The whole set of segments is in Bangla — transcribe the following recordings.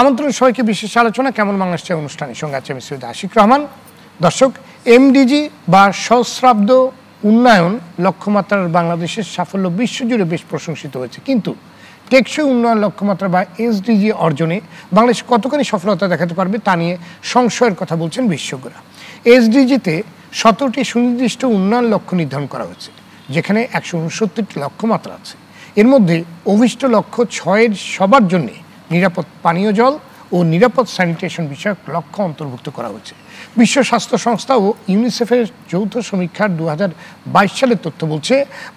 আমন্ত্রণ সবাইকে বিশেষ আলোচনা কেমন বাংলাদেশ অনুষ্ঠানের সঙ্গে আছে মিশ্রিত আশিক রহমান দর্শক এমডিজি বা সশ্রাব্দ উন্নয়ন লক্ষ্যমাত্রার বাংলাদেশের সাফল্য বিশ্বজুড়ে বেশ প্রশংসিত হয়েছে কিন্তু টেকসই উন্নয়ন লক্ষ্যমাত্রা বা এসডিজি অর্জনে বাংলাদেশ কতখানি সফলতা দেখাতে পারবে তা নিয়ে সংশয়ের কথা বলছেন বিশেষজ্ঞরা এসডিজিতে সতেরোটি সুনির্দিষ্ট উন্নয়ন লক্ষ্য নির্ধারণ করা হয়েছে যেখানে একশো উনসত্তরটি লক্ষ্যমাত্রা আছে এর মধ্যে অভিষ্ট লক্ষ্য ছয়ের সবার জন্যে নিরাপদ পানীয় জল ও নিরাপদ স্যানিটেশন বিষয়ক লক্ষ্য অন্তর্ভুক্ত করা হয়েছে বিশ্ব স্বাস্থ্য সংস্থা ও ইউনিসেফের যৌথ সমীক্ষার দু সালের তথ্য বলছে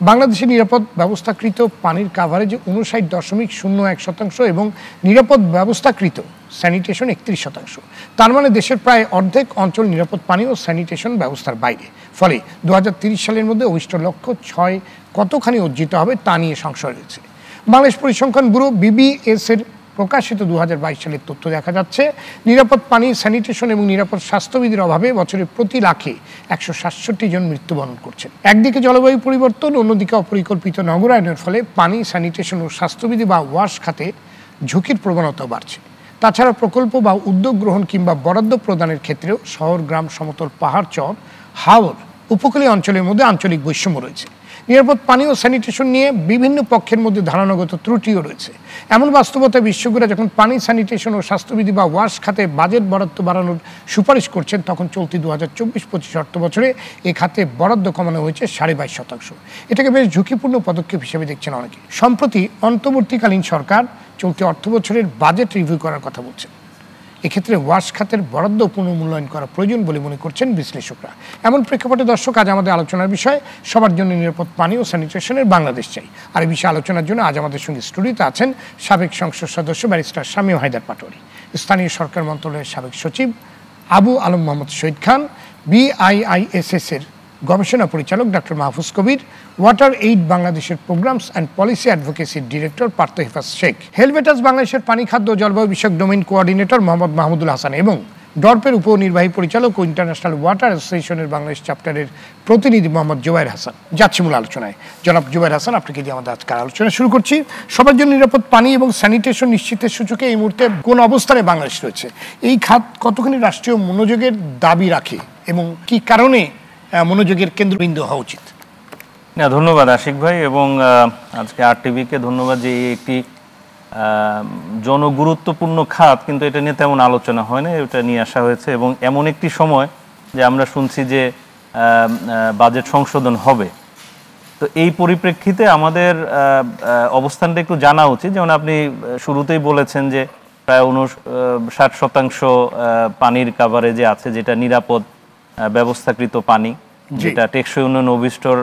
বাংলাদেশে নিরাপদ ব্যবস্থাকৃত পানির কাভারেজ উনষাট দশমিক শূন্য এক শতাংশ এবং নিরাপদ ব্যবস্থাকৃত স্যানিটেশন একত্রিশ শতাংশ তার মানে দেশের প্রায় অর্ধেক অঞ্চল নিরাপদ পানি ও স্যানিটেশন ব্যবস্থার বাইরে ফলে দু সালের মধ্যে অভিষ্ট লক্ষ্য ছয় কতখানি অর্জিত হবে তা নিয়ে সংশয় রয়েছে বাংলাদেশ পরিসংখ্যান ব্যুরো বিবিএস এর প্রকাশিত দু সালের তথ্য দেখা যাচ্ছে নিরাপদ পানি স্যানিটেশন এবং নিরাপদ স্বাস্থ্যবিধির অভাবে বছরে প্রতি লাখে একশো সাতষট্টি জন মৃত্যুবরণ করছেন একদিকে জলবায়ু পরিবর্তন অন্যদিকে অপরিকল্পিত নগরায়নের ফলে পানি স্যানিটেশন ও স্বাস্থ্যবিধি বা ওয়াশ খাতে ঝুঁকির প্রবণতা বাড়ছে তাছাড়া প্রকল্প বা উদ্যোগ গ্রহণ কিংবা বরাদ্দ প্রদানের ক্ষেত্রেও শহর গ্রাম সমতল পাহাড় চর হাওর উপকূলীয় অঞ্চলের মধ্যে আঞ্চলিক বৈষম্য রয়েছে নিরাপদ পানীয় স্যানিটেশন নিয়ে বিভিন্ন পক্ষের মধ্যে ধারণাগত ত্রুটিও রয়েছে এমন বাস্তবতায় বিশ্বগুরা যখন পানি স্যানিটেশন ও স্বাস্থ্যবিধি বা ওয়াশ খাতে বাজেট বরাদ্দ বাড়ানোর সুপারিশ করছেন তখন চলতি দু হাজার চব্বিশ পঁচিশ অর্থ বছরে এ খাতে বরাদ্দ কমানো হয়েছে সাড়ে বাইশ শতাংশ এটাকে বেশ ঝুঁকিপূর্ণ পদক্ষেপ হিসেবে দেখছেন অনেকে সম্প্রতি অন্তর্বর্তীকালীন সরকার চলতি অর্থ বছরের বাজেট রিভিউ করার কথা বলছেন এক্ষেত্রে ওয়াশ খাতের বরাদ্দ পুনর্মূল্যায়ন করা প্রয়োজন বলে মনে করছেন বিশ্লেষকরা এমন প্রেক্ষাপটে দর্শক আজ আমাদের আলোচনার বিষয় সবার জন্য নিরাপদ পানি ও স্যানিটেশনের বাংলাদেশ চাই আর এই বিষয়ে আলোচনার জন্য আজ আমাদের সঙ্গে স্টুডিওতে আছেন সাবেক সংসদ সদস্য ব্যারিস্টার স্বামী হায়দার পাটোয়ারি স্থানীয় সরকার মন্ত্রণালয়ের সাবেক সচিব আবু আলম মোহাম্মদ শহীদ খান বিআইআইএসএস এর গবেষণা পরিচালক doctor Mahfuz Kabir WaterAid বাংলাদেশের প্রোগ্রামস অ্যান্ড পলিসি অ্যাডভোকেসির ডিরেক্টর পার্থ হেফাজ শেখ হেলভেটাস বাংলাদেশের পানি খাদ্য জলবায়ু বিষয়ক ডোমেন কোঅর্ডিনেটর মোহাম্মদ মাহমুদুল হাসান এবং ডর্পের উপনির্বাহী পরিচালক ও ইন্টারন্যাশনাল ওয়াটার অ্যাসোসিয়েশনের বাংলাদেশ চ্যাপ্টারের প্রতিনিধি মোহাম্মদ জুবাইর হাসান যাচ্ছি মূল আলোচনায় জনাব জুবাইর হাসান আপনাকে দিয়ে আমাদের আজকের আলোচনা শুরু করছি সবার জন্য নিরাপদ পানি এবং স্যানিটেশন নিশ্চিতের সূচকে এই মুহূর্তে কোন অবস্থানে বাংলাদেশ রয়েছে এই খাত কতখানি রাষ্ট্রীয় মনোযোগের দাবি রাখে এবং কি কারণে হ্যাঁ, মনোযোগের কেন্দ্রবিন্দু হওয়া উচিত ধন্যবাদ আশিক ভাই এবং আজকে আর টিভিকে ধন্যবাদ যে একটি জনগুরুত্বপূর্ণ খাত কিন্তু এটা নিয়ে তেমন আলোচনা হয় না এটা নিয়ে আসা হয়েছে এবং এমন একটি সময় যে আমরা শুনছি যে বাজেট সংশোধন হবে তো এই পরিপ্রেক্ষিতে আমাদের অবস্থানটা একটু জানা উচিত যেমন আপনি শুরুতেই বলেছেন যে প্রায় উনষাট শতাংশ পানির কাভারেজে আছে যেটা নিরাপদ ব্যবস্থাকৃত পানি যেটা টেকসই উন্নয়ন অভিষ্টর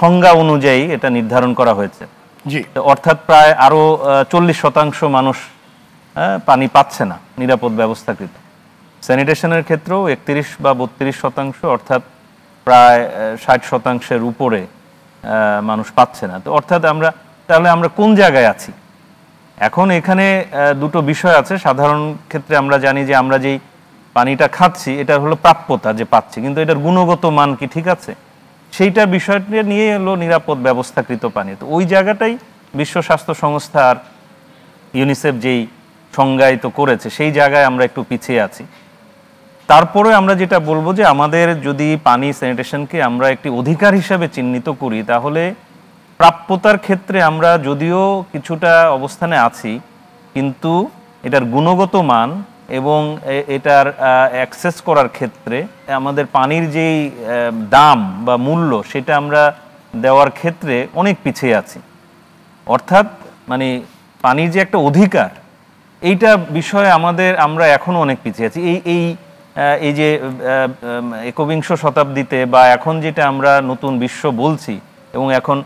সংজ্ঞা অনুযায়ী এটা নির্ধারণ করা হয়েছে অর্থাৎ প্রায় আরো চল্লিশ শতাংশ মানুষ পানি পাচ্ছে না নিরাপদ ব্যবস্থাকৃত স্যানিটেশনের ক্ষেত্রেও একত্রিশ বা বত্রিশ শতাংশ অর্থাৎ প্রায় ষাট শতাংশের উপরে মানুষ পাচ্ছে না তো অর্থাৎ আমরা তাহলে আমরা কোন জায়গায় আছি এখন এখানে দুটো বিষয় আছে সাধারণ ক্ষেত্রে আমরা জানি যে আমরা যেই পানিটা খাচ্ছি এটা হলো প্রাপ্যতা যে পাচ্ছি কিন্তু এটার গুণগত মান কি ঠিক আছে সেইটা বিষয়টা নিয়ে হলো নিরাপদ ব্যবস্থাকৃত পানি তো ওই জায়গাটাই বিশ্ব স্বাস্থ্য সংস্থার ইউনিসেফ যেই সংজ্ঞায়িত করেছে সেই জায়গায় আমরা একটু পিছিয়ে আছি তারপরে আমরা যেটা বলবো যে আমাদের যদি পানি স্যানিটেশনকে আমরা একটি অধিকার হিসাবে চিহ্নিত করি তাহলে প্রাপ্যতার ক্ষেত্রে আমরা যদিও কিছুটা অবস্থানে আছি কিন্তু এটার গুণগত মান এবং এটার অ্যাক্সেস করার ক্ষেত্রে আমাদের পানির যেই দাম বা মূল্য সেটা আমরা দেওয়ার ক্ষেত্রে অনেক পিছিয়ে আছি অর্থাৎ মানে পানির যে একটা অধিকার এইটা বিষয়ে আমাদের আমরা এখনও অনেক পিছিয়ে আছি এই এই এই যে একবিংশ শতাব্দীতে বা এখন যেটা আমরা নতুন বিশ্ব বলছি এবং এখন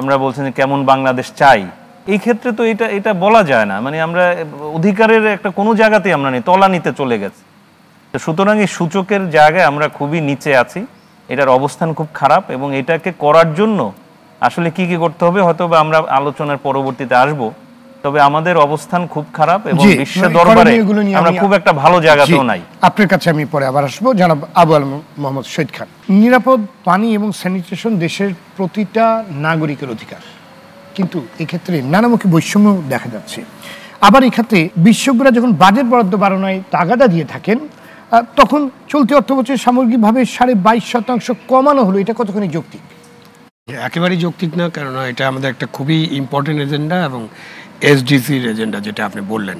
আমরা বলছি যে কেমন বাংলাদেশ চাই এই ক্ষেত্রে তো এটা এটা বলা যায় না মানে আমরা অধিকারের একটা কোনো জায়গাতেই আমরা নেই নিতে চলে গেছে তো সুতরাং এই সূচকের জায়গায় আমরা খুবই নিচে আছি এটার অবস্থান খুব খারাপ এবং এটাকে করার জন্য আসলে কি কি করতে হবে হয়তো বা আমরা আলোচনার পরবর্তীতে আসব তবে আমাদের অবস্থান খুব খারাপ এবং বিশ্ব মানে দরবারে আমরা খুব একটা ভালো জায়গাতেও নাই আপনার কাছে আমি পরে আবার আসবো জনাব আবু আল মোহাম্মদ শহীদ খান নিরাপদ পানি এবং স্যানিটেশন দেশের প্রতিটা নাগরিকের অধিকার কিন্তু এক্ষেত্রে নানামুখী বৈষম্য দেখা যাচ্ছে আবার এক্ষেত্রে বিশেষজ্ঞরা যখন বাজেট বরাদ্দ বাড়ানোয় তাগাদা দিয়ে থাকেন তখন চলতি অর্থবছরে সামগ্রিকভাবে সাড়ে বাইশ শতাংশ কমানো হলো এটা কতখানি যৌক্তিক একেবারেই যৌক্তিক না কেননা এটা আমাদের একটা খুবই ইম্পর্টেন্ট এজেন্ডা এবং এসডিসির এজেন্ডা যেটা আপনি বললেন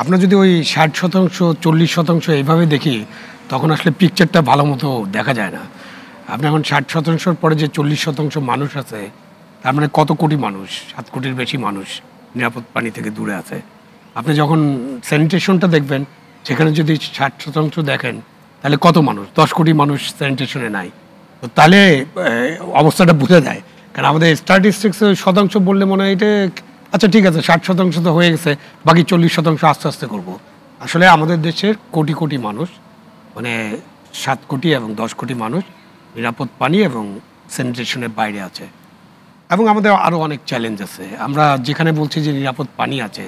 আপনার যদি ওই ষাট শতাংশ চল্লিশ শতাংশ এইভাবে দেখি তখন আসলে পিকচারটা ভালো মতো দেখা যায় না আপনি এখন ষাট শতাংশর পরে যে চল্লিশ শতাংশ মানুষ আছে তার মানে কত কোটি মানুষ সাত কোটির বেশি মানুষ নিরাপদ পানি থেকে দূরে আছে আপনি যখন স্যানিটেশনটা দেখবেন সেখানে যদি ষাট শতাংশ দেখেন তাহলে কত মানুষ দশ কোটি মানুষ স্যানিটেশনে নাই তো তাহলে অবস্থাটা বুঝে যায় কারণ আমাদের স্ট্যাটিস্টিক্স শতাংশ বললে মনে হয় এটা আচ্ছা ঠিক আছে ষাট শতাংশ তো হয়ে গেছে বাকি চল্লিশ শতাংশ আস্তে আস্তে করব আসলে আমাদের দেশের কোটি কোটি মানুষ মানে সাত কোটি এবং দশ কোটি মানুষ নিরাপদ পানি এবং স্যানিটেশনের বাইরে আছে এবং আমাদের আরও অনেক চ্যালেঞ্জ আছে আমরা যেখানে বলছি যে নিরাপদ পানি আছে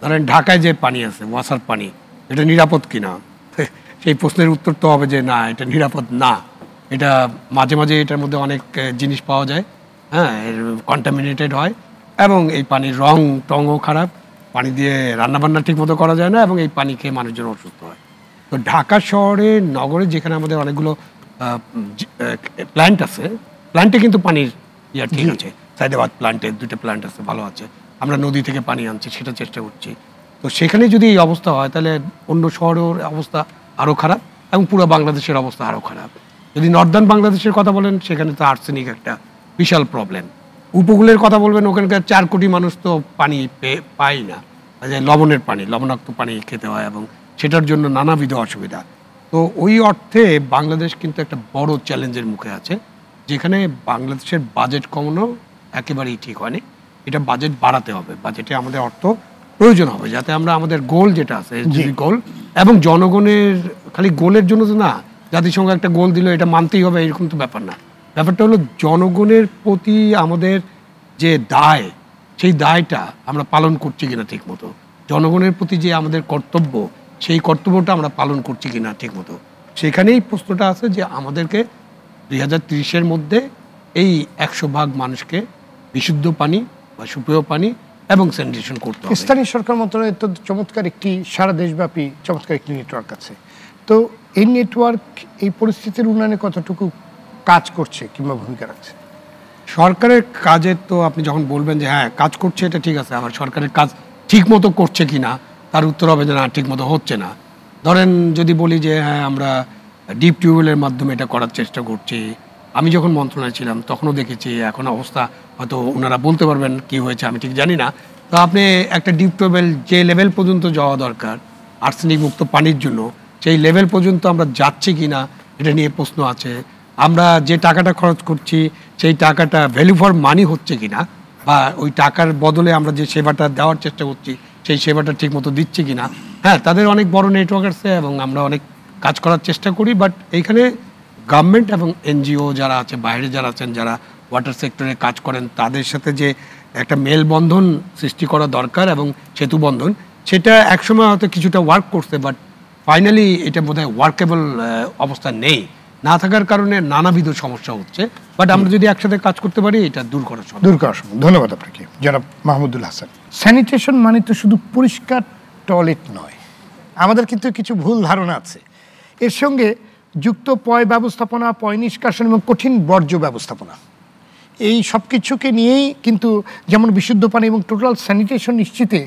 ধরেন ঢাকায় যে পানি আছে ওয়াসার পানি এটা নিরাপদ কিনা সেই প্রশ্নের উত্তর তো হবে যে না এটা নিরাপদ না এটা মাঝে মাঝে এটার মধ্যে অনেক জিনিস পাওয়া যায় হ্যাঁ কন্টামিনেটেড হয় এবং এই পানির রং টংও খারাপ পানি দিয়ে রান্নাবান্না ঠিক মতো করা যায় না এবং এই পানি খেয়ে মানুষজন অসুস্থ হয় তো ঢাকা শহরে নগরে যেখানে আমাদের অনেকগুলো প্ল্যান্ট আছে প্ল্যান্টে কিন্তু পানির ইয়ার ঠিক আছে সাইদাবাদ প্লান্টে দুটো প্ল্যান্ট আছে ভালো আছে আমরা নদী থেকে পানি আনছি সেটা চেষ্টা করছি তো সেখানে যদি এই অবস্থা হয় তাহলে অন্য শহরের অবস্থা আরও খারাপ এবং পুরো বাংলাদেশের অবস্থা আরও খারাপ যদি নর্দার্ন বাংলাদেশের কথা বলেন সেখানে তো আর্সেনিক একটা বিশাল প্রবলেম উপকূলের কথা বলবেন ওখানকার চার কোটি মানুষ তো পানি পায় না লবণের পানি লবণাক্ত পানি খেতে হয় এবং সেটার জন্য নানাবিধ অসুবিধা তো ওই অর্থে বাংলাদেশ কিন্তু একটা বড় চ্যালেঞ্জের মুখে আছে যেখানে বাংলাদেশের বাজেট কমানো একেবারেই ঠিক হয়নি এটা বাজেট বাড়াতে হবে বাজেটে আমাদের অর্থ প্রয়োজন হবে যাতে আমরা আমাদের গোল যেটা আছে গোল এবং জনগণের খালি গোলের জন্য তো না জাতিসংঘ একটা গোল দিল এটা মানতেই হবে এরকম তো ব্যাপার না ব্যাপারটা হলো জনগণের প্রতি আমাদের যে দায় সেই দায়টা আমরা পালন করছি কিনা ঠিক মতো জনগণের প্রতি যে আমাদের কর্তব্য সেই কর্তব্যটা আমরা পালন করছি কিনা ঠিক মতো সেখানেই প্রশ্নটা আছে যে আমাদেরকে দুই হাজার মধ্যে এই একশো ভাগ মানুষকে বিশুদ্ধ পানি বা সুপেয় পানি এবং স্যানিটেশন করতে হবে স্থানীয় সরকার মন্ত্রণালয়ের তো চমৎকার একটি সারা দেশব্যাপী চমৎকার একটি নেটওয়ার্ক আছে তো এই নেটওয়ার্ক এই পরিস্থিতির উন্নয়নে কতটুকু কাজ করছে কিংবা ভূমিকা রাখছে সরকারের কাজে তো আপনি যখন বলবেন যে হ্যাঁ কাজ করছে এটা ঠিক আছে আবার সরকারের কাজ ঠিক মতো করছে কি না তার উত্তর হবে যে না ঠিক মতো হচ্ছে না ধরেন যদি বলি যে হ্যাঁ আমরা ডিপ টিউবওয়েলের মাধ্যমে এটা করার চেষ্টা করছে আমি যখন মন্ত্রণায় ছিলাম তখনও দেখেছি এখন অবস্থা হয়তো ওনারা বলতে পারবেন কি হয়েছে আমি ঠিক জানি না তো আপনি একটা ডিপ টিউবওয়েল যে লেভেল পর্যন্ত যাওয়া দরকার আর্সেনিক মুক্ত পানির জন্য সেই লেভেল পর্যন্ত আমরা যাচ্ছি কি না এটা নিয়ে প্রশ্ন আছে আমরা যে টাকাটা খরচ করছি সেই টাকাটা ভ্যালু ফর মানি হচ্ছে কি না বা ওই টাকার বদলে আমরা যে সেবাটা দেওয়ার চেষ্টা করছি সেই সেবাটা ঠিক মতো দিচ্ছে কি না হ্যাঁ তাদের অনেক বড় নেটওয়ার্ক আছে এবং আমরা অনেক কাজ করার চেষ্টা করি বাট এইখানে গভর্নমেন্ট এবং এনজিও যারা আছে বাইরে যারা আছেন যারা ওয়াটার সেক্টরে কাজ করেন তাদের সাথে যে একটা মেলবন্ধন সৃষ্টি করা দরকার এবং সেতুবন্ধন সেটা একসময় হয়তো কিছুটা ওয়ার্ক করছে বাট ফাইনালি এটা বোধহয় ওয়ার্কেবল অবস্থা নেই না থাকার কারণে নানাবিধ সমস্যা হচ্ছে বাট আমরা যদি একসাথে কাজ করতে পারি এটা দূর করার সময় দূর করার সময় ধন্যবাদ আপনাকে জনাব মাহমুদুল হাসান স্যানিটেশন মানে তো শুধু পরিষ্কার টয়লেট নয় আমাদের কিন্তু কিছু ভুল ধারণা আছে এর সঙ্গে যুক্ত পয় ব্যবস্থাপনা পয় নিষ্কাশন এবং কঠিন বর্জ্য ব্যবস্থাপনা এই সব কিছুকে নিয়েই কিন্তু যেমন বিশুদ্ধ পানি এবং টোটাল স্যানিটেশন নিশ্চিতে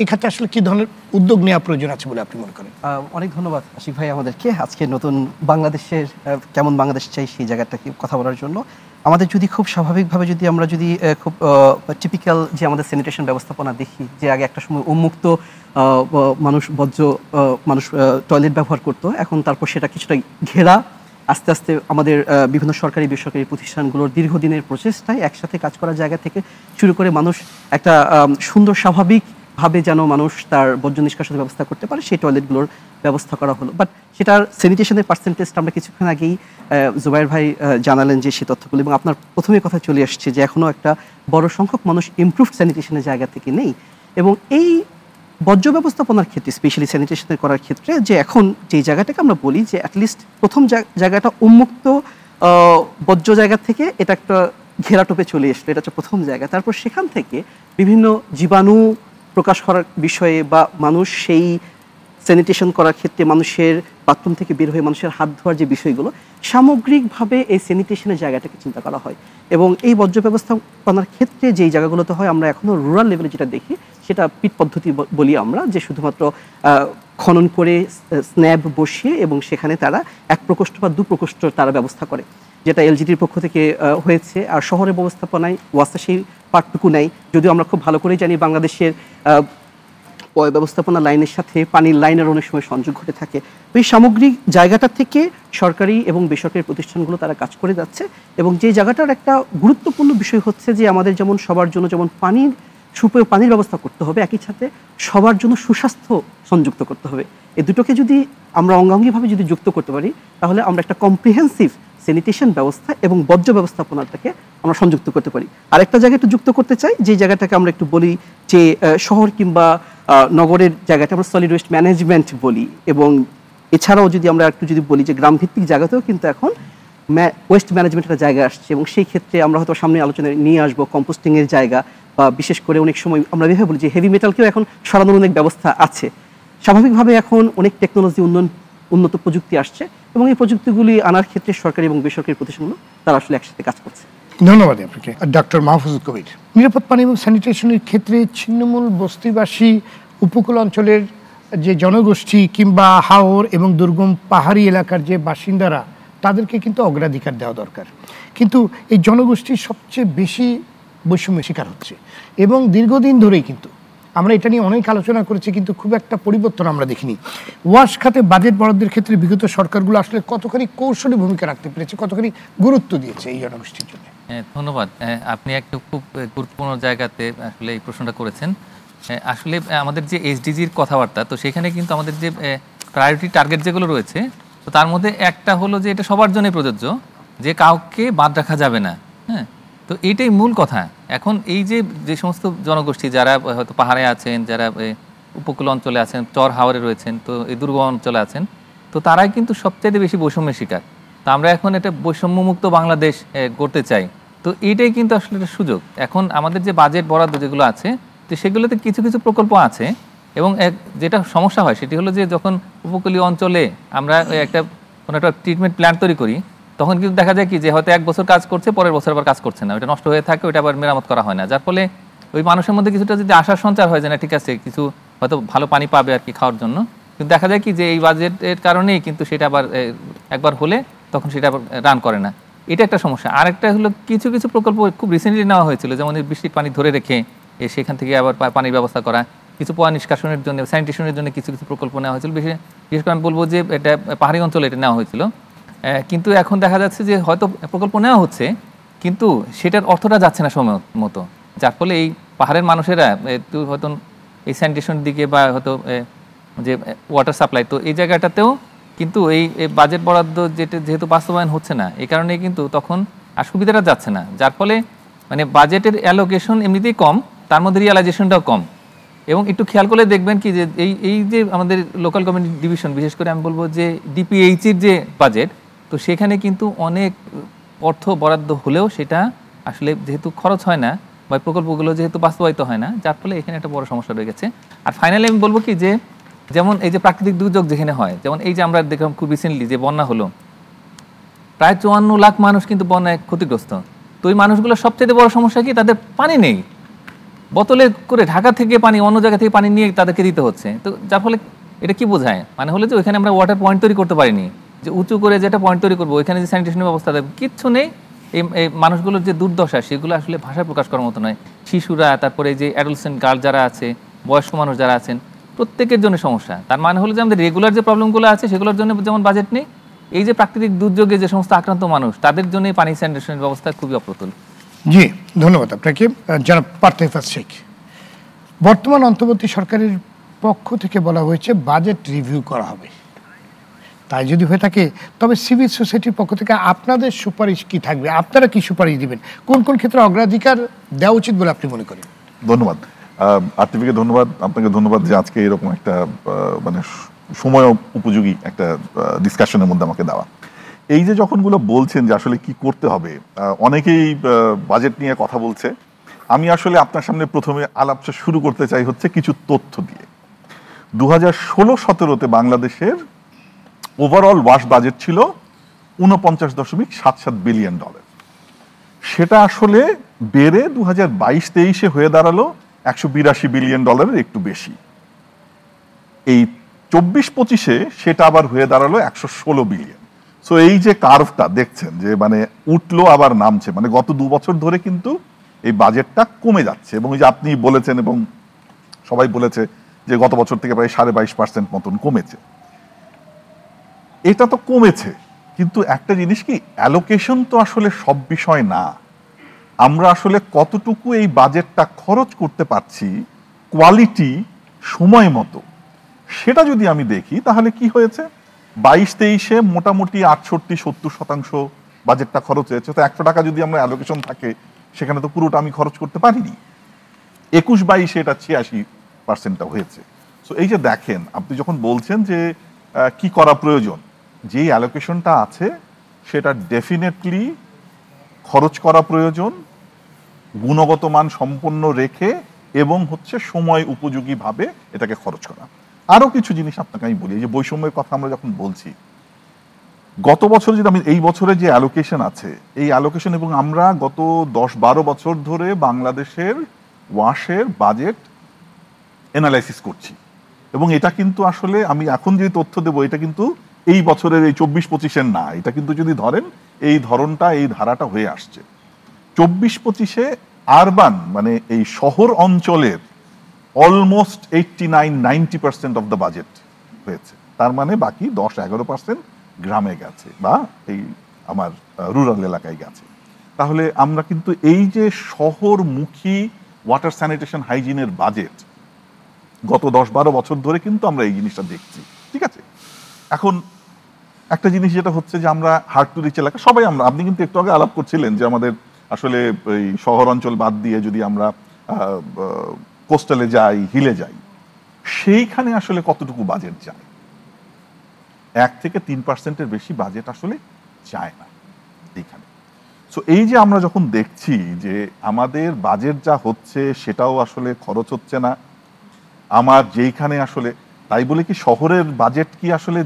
এক্ষেত্রে আসলে কি ধরনের উদ্যোগ নেওয়া প্রয়োজন আছে বলে আপনি মনে করেন অনেক ধন্যবাদ আশিক ভাই আমাদেরকে আজকে নতুন বাংলাদেশের কেমন বাংলাদেশ চাই সেই জায়গাটাকে কথা বলার জন্য আমাদের যদি খুব স্বাভাবিকভাবে যদি আমরা যদি খুব টিপিক্যাল যে আমাদের স্যানিটেশন ব্যবস্থাপনা দেখি যে আগে একটা সময় উন্মুক্ত মানুষ বজ্র মানুষ টয়লেট ব্যবহার করতো এখন তারপর সেটা কিছুটা ঘেরা আস্তে আস্তে আমাদের বিভিন্ন সরকারি বেসরকারি প্রতিষ্ঠানগুলোর দীর্ঘদিনের প্রচেষ্টায় একসাথে কাজ করার জায়গা থেকে শুরু করে মানুষ একটা সুন্দর স্বাভাবিক ভাবে যেন মানুষ তার বর্জ্য নিষ্কাশনের ব্যবস্থা করতে পারে সেই টয়লেটগুলোর ব্যবস্থা করা হলো বাট সেটার স্যানিটেশনের পার্সেন্টেজটা আমরা কিছুক্ষণ আগেই জুবাইর ভাই জানালেন যে সে তথ্যগুলো এবং আপনার প্রথমে কথা চলে আসছে যে এখনও একটা বড় সংখ্যক মানুষ ইমপ্রুভড স্যানিটেশনের জায়গা থেকে নেই এবং এই বর্জ্য ব্যবস্থাপনার ক্ষেত্রে স্পেশালি স্যানিটেশনের করার ক্ষেত্রে যে এখন যে জায়গাটাকে আমরা বলি যে অ্যাটলিস্ট প্রথম জায়গাটা উন্মুক্ত বর্জ্য জায়গা থেকে এটা একটা ঘেরাটোপে চলে এসলো এটা হচ্ছে প্রথম জায়গা তারপর সেখান থেকে বিভিন্ন জীবাণু প্রকাশ করার বিষয়ে বা মানুষ সেই স্যানিটেশন করার ক্ষেত্রে মানুষের বাথরুম থেকে বের হয়ে মানুষের হাত ধোয়ার যে বিষয়গুলো সামগ্রিকভাবে এই স্যানিটেশনের জায়গাটাকে চিন্তা করা হয় এবং এই বর্জ্য ব্যবস্থাপনার ক্ষেত্রে যেই জায়গাগুলোতে হয় আমরা এখনও রুরাল লেভেলে যেটা দেখি সেটা পিট পদ্ধতি বলি আমরা যে শুধুমাত্র খনন করে স্ন্যাব বসিয়ে এবং সেখানে তারা এক প্রকোষ্ঠ বা দু প্রকোষ্ঠ তারা ব্যবস্থা করে যেটা এলজিডির পক্ষ থেকে হয়েছে আর শহরের ব্যবস্থাপনায় ওয়াসা সেই পার্টটুকু নেই যদিও আমরা খুব ভালো করে জানি বাংলাদেশের পয় ব্যবস্থাপনা লাইনের সাথে পানির লাইনের অনেক সময় সংযোগ ঘটে থাকে তো এই সামগ্রিক জায়গাটা থেকে সরকারি এবং বেসরকারি প্রতিষ্ঠানগুলো তারা কাজ করে যাচ্ছে এবং যে জায়গাটার একটা গুরুত্বপূর্ণ বিষয় হচ্ছে যে আমাদের যেমন সবার জন্য যেমন পানির সুপেয় পানির ব্যবস্থা করতে হবে একই সাথে সবার জন্য সুস্বাস্থ্য সংযুক্ত করতে হবে এই দুটোকে যদি আমরা অঙ্গাঙ্গিভাবে যদি যুক্ত করতে পারি তাহলে আমরা একটা কম্প্রিহেন্সিভ স্যানিটেশন ব্যবস্থা এবং বর্জ্য ব্যবস্থাপনাটাকে আমরা সংযুক্ত করতে পারি আর একটা জায়গা একটু যুক্ত করতে চাই যে জায়গাটাকে আমরা একটু বলি যে শহর কিংবা নগরের জায়গাটা আমরা সলিড ওয়েস্ট ম্যানেজমেন্ট বলি এবং এছাড়াও যদি আমরা একটু যদি বলি যে গ্রামভিত্তিক জায়গাতেও কিন্তু এখন ওয়েস্ট ম্যানেজমেন্টের জায়গা আসছে এবং সেই ক্ষেত্রে আমরা হয়তো সামনে আলোচনায় নিয়ে আসবো কম্পোস্টিংয়ের জায়গা বা বিশেষ করে অনেক সময় আমরা যেভাবে বলি যে হেভি মেটালকেও এখন সরানোর অনেক ব্যবস্থা আছে স্বাভাবিকভাবে এখন অনেক টেকনোলজি উন্নয়ন উন্নত প্রযুক্তি আসছে এবং এই প্রযুক্তিগুলি আনার ক্ষেত্রে সরকারি এবং বেসরকারি প্রতিষ্ঠানগুলো তারা আসলে একসাথে কাজ করছে ধন্যবাদ আপনাকে ডক্টর মাহফুজ কবির নিরাপদ পানি এবং স্যানিটেশনের ক্ষেত্রে ছিন্নমূল বস্তিবাসী উপকূল অঞ্চলের যে জনগোষ্ঠী কিংবা হাওর এবং দুর্গম পাহাড়ি এলাকার যে বাসিন্দারা তাদেরকে কিন্তু অগ্রাধিকার দেওয়া দরকার কিন্তু এই জনগোষ্ঠীর সবচেয়ে বেশি বৈষম্যের শিকার হচ্ছে এবং দীর্ঘদিন ধরেই কিন্তু আমরা এটা নিয়ে অনেক আলোচনা করেছি কিন্তু খুব একটা পরিবর্তন আমরা দেখিনি ওয়াশ খাতে বাজেট বরাদ্দের ক্ষেত্রে বিগত সরকারগুলো আসলে কতখানি কৌশলী ভূমিকা রাখতে পেরেছে কতখানি গুরুত্ব দিয়েছে এই জনগোষ্ঠীর জন্য হ্যাঁ, ধন্যবাদ আপনি একটা খুব গুরুত্বপূর্ণ জায়গাতে আসলে এই প্রশ্নটা করেছেন আসলে আমাদের যে এসডিজির কথাবার্তা তো সেখানে কিন্তু আমাদের যে প্রায়োরিটি টার্গেট যেগুলো রয়েছে তো তার মধ্যে একটা হলো যে এটা সবার জন্যই প্রযোজ্য যে কাউকে বাদ রাখা যাবে না হ্যাঁ তো এইটাই মূল কথা এখন এই যে যে সমস্ত জনগোষ্ঠী যারা হয়তো পাহাড়ে আছেন যারা উপকূল অঞ্চলে আছেন চর হাওরে রয়েছেন তো এই দুর্গম অঞ্চলে আছেন তো তারাই কিন্তু সবচেয়ে বেশি বৈষম্যের শিকার তো আমরা এখন এটা বৈষম্যমুক্ত বাংলাদেশ করতে চাই তো এইটাই কিন্তু আসলে একটা সুযোগ এখন আমাদের যে বাজেট বরাদ্দ যেগুলো আছে তো সেগুলোতে কিছু কিছু প্রকল্প আছে এবং এক যেটা সমস্যা হয় সেটি হলো যে যখন উপকূলীয় অঞ্চলে আমরা একটা কোনো একটা ট্রিটমেন্ট প্ল্যান তৈরি করি তখন কিন্তু দেখা যায় কি যে হয়তো এক বছর কাজ করছে পরের বছর আবার কাজ করছে না ওইটা নষ্ট হয়ে থাকে ওইটা আবার মেরামত করা হয় না যার ফলে ওই মানুষের মধ্যে কিছুটা যদি আশার সঞ্চার হয় যে না ঠিক আছে কিছু হয়তো ভালো পানি পাবে আর কি খাওয়ার জন্য কিন্তু দেখা যায় কি যে এই বাজেটের কারণেই কিন্তু সেটা আবার একবার হলে তখন সেটা আবার রান করে না এটা একটা সমস্যা আরেকটা হলো কিছু কিছু প্রকল্প খুব রিসেন্টলি নেওয়া হয়েছিল যেমন বৃষ্টির পানি ধরে রেখে সেখান থেকে আবার পানির ব্যবস্থা করা কিছু পয়া নিষ্কাশনের জন্য স্যানিটেশনের জন্য কিছু কিছু প্রকল্প নেওয়া হয়েছিল বিশেষ বিশেষ করে আমি বলবো যে এটা পাহাড়ি অঞ্চলে এটা নেওয়া হয়েছিল কিন্তু এখন দেখা যাচ্ছে যে হয়তো প্রকল্প নেওয়া হচ্ছে কিন্তু সেটার অর্থটা যাচ্ছে না সময় মতো যার ফলে এই পাহাড়ের মানুষেরা একটু হয়তো এই স্যানিটেশনের দিকে বা হয়তো যে ওয়াটার সাপ্লাই তো এই জায়গাটাতেও কিন্তু এই বাজেট বরাদ্দ যেটা যেহেতু বাস্তবায়ন হচ্ছে না এই কারণে কিন্তু তখন আর সুবিধাটা যাচ্ছে না যার ফলে মানে বাজেটের অ্যালোকেশন এমনিতেই কম তার মধ্যে রিয়ালাইজেশনটাও কম এবং একটু খেয়াল করলে দেখবেন কি যে এই এই যে আমাদের লোকাল কমিউনিটি ডিভিশন বিশেষ করে আমি বলবো যে ডিপিএইচির যে বাজেট তো সেখানে কিন্তু অনেক অর্থ বরাদ্দ হলেও সেটা আসলে যেহেতু খরচ হয় না বা প্রকল্পগুলো যেহেতু বাস্তবায়িত হয় না যার ফলে এখানে একটা বড় সমস্যা রয়ে গেছে আর ফাইনালি আমি বলবো কি যে যেমন এই যে প্রাকৃতিক দুর্যোগ যেখানে হয় যেমন এই যে আমরা দেখলাম খুব রিসেন্টলি যে বন্যা হলো প্রায় চুয়ান্ন লাখ মানুষ কিন্তু বন্যায় ক্ষতিগ্রস্ত তো ওই মানুষগুলো সবচেয়ে বড় সমস্যা কি তাদের পানি নেই বোতলে করে ঢাকা থেকে পানি অন্য জায়গা থেকে পানি নিয়ে তাদেরকে দিতে হচ্ছে তো যার ফলে এটা কি বোঝায় মানে হলো যে ওইখানে আমরা ওয়াটার পয়েন্ট তৈরি করতে পারিনি যে উঁচু করে যেটা পয়েন্ট তৈরি করবো ওইখানে যে স্যানিটেশনের ব্যবস্থা দেবে কিচ্ছু নেই এই মানুষগুলোর যে দুর্দশা সেগুলো আসলে ভাষায় প্রকাশ করার মতো নয় শিশুরা তারপরে যে অ্যাডলসেন্ট গার্ল যারা আছে বয়স্ক মানুষ যারা আছেন প্রত্যেকের জন্য সমস্যা তার মানে হলো যে আমাদের রেগুলার যে প্রবলেমগুলো আছে সেগুলোর জন্য যেমন বাজেট নেই এই যে প্রাকৃতিক দুর্যোগে যে সমস্ত আক্রান্ত মানুষ তাদের জন্য পানি স্যানিটেশনের ব্যবস্থা খুবই অপ্রতুল জি ধন্যবাদ আপনাকে জনাব পার্থ শেখ বর্তমান অন্তর্বর্তী সরকারের পক্ষ থেকে বলা হয়েছে বাজেট রিভিউ করা হবে তাই যদি হয়ে থাকে তবে সিভিল সোসাইটির পক্ষ থেকে আপনাদের সুপারিশ কি থাকবে আপনারা কি সুপারিশ দিবেন কোন কোন ক্ষেত্রে অগ্রাধিকার দেওয়া উচিত বলে আপনি মনে করেন ধন্যবাদ আর্টিভিকে ধন্যবাদ আপনাকে ধন্যবাদ যে আজকে এরকম একটা মানে সময় উপযোগী একটা ডিসকাশনের মধ্যে আমাকে দেওয়া এই যে যখনগুলো বলছেন যে আসলে কি করতে হবে অনেকেই বাজেট নিয়ে কথা বলছে আমি আসলে আপনার সামনে প্রথমে আলাপটা শুরু করতে চাই হচ্ছে কিছু তথ্য দিয়ে দু হাজার ষোলো সতেরোতে বাংলাদেশের ওভারঅল ওয়াশ বাজেট ছিল উনপঞ্চাশ দশমিক সাত সাত বিলিয়ন ডলার সেটা আসলে বেড়ে দু হাজার বাইশ তেইশে হয়ে দাঁড়ালো একশো বিরাশি বিলিয়ন ডলারের একটু বেশি এই চব্বিশ পঁচিশে সেটা আবার হয়ে দাঁড়ালো একশো ষোলো বিলিয়ন সো এই যে কার্ভটা দেখছেন যে মানে উঠলো আবার নামছে মানে গত দু বছর ধরে কিন্তু এই বাজেটটা কমে যাচ্ছে এবং যে আপনি বলেছেন এবং সবাই বলেছে যে গত বছর থেকে প্রায় সাড়ে বাইশ পার্সেন্ট মতন কমেছে এটা তো কমেছে কিন্তু একটা জিনিস কি অ্যালোকেশন তো আসলে সব বিষয় না আমরা আসলে কতটুকু এই বাজেটটা খরচ করতে পারছি কোয়ালিটি সময় মতো সেটা যদি আমি দেখি তাহলে কি হয়েছে বাইশ তেইশে মোটামুটি আটষট্টি সত্তর শতাংশ বাজেটটা খরচ হয়েছে তো একশো টাকা যদি আমরা অ্যালোকেশন থাকে সেখানে তো পুরোটা আমি খরচ করতে পারিনি একুশ বাইশে এটা ছিয়াশি পার্সেন্টটা হয়েছে সো এই যে দেখেন আপনি যখন বলছেন যে কি করা প্রয়োজন যেই অ্যালোকেশনটা আছে সেটা ডেফিনেটলি খরচ করা প্রয়োজন গুণগত মান সম্পন্ন রেখে এবং হচ্ছে সময় উপযোগীভাবে এটাকে খরচ করা আরও কিছু জিনিস আপনাকে আমি বলি যে বৈষম্যের কথা আমরা যখন বলছি গত বছর যদি আমি এই বছরে যে অ্যালোকেশন আছে এই অ্যালোকেশন এবং আমরা গত দশ বারো বছর ধরে বাংলাদেশের ওয়াশের বাজেট অ্যানালাইসিস করছি এবং এটা কিন্তু আসলে আমি এখন যে তথ্য দেবো এটা কিন্তু এই বছরের এই চব্বিশ পঁচিশের না এটা কিন্তু যদি ধরেন এই ধরনটা এই ধারাটা হয়ে আসছে চব্বিশ পঁচিশে আরবান মানে এই শহর অঞ্চলের almost eighty nine ninety percent of the budget হয়েছে তার মানে বাকি দশ এগারো পার্সেন্ট গ্রামে গেছে বা এই আমার রুরাল এলাকায় গেছে তাহলে আমরা কিন্তু এই যে শহরমুখী ওয়াটার স্যানিটেশন হাইজিনের বাজেট গত দশ বারো বছর ধরে কিন্তু আমরা এই জিনিসটা দেখছি ঠিক আছে এখন একটা জিনিস যেটা হচ্ছে যে আমরা হার্ট টু রিচ এলাকা সবাই আমরা আপনি কিন্তু একটু আগে আলাপ করছিলেন যে আমাদের আসলে এই শহর অঞ্চল বাদ দিয়ে যদি আমরা কোস্টালে যাই হিলে যাই সেইখানে আসলে কতটুকু বাজেট যায় এক থেকে তিন পার্সেন্টের বেশি বাজেট আসলে যায় না এইখানে সো এই যে আমরা যখন দেখছি যে আমাদের বাজেট যা হচ্ছে সেটাও আসলে খরচ হচ্ছে না আমার যেইখানে আসলে তাই বলে কি শহরের বাজেট কি আসলে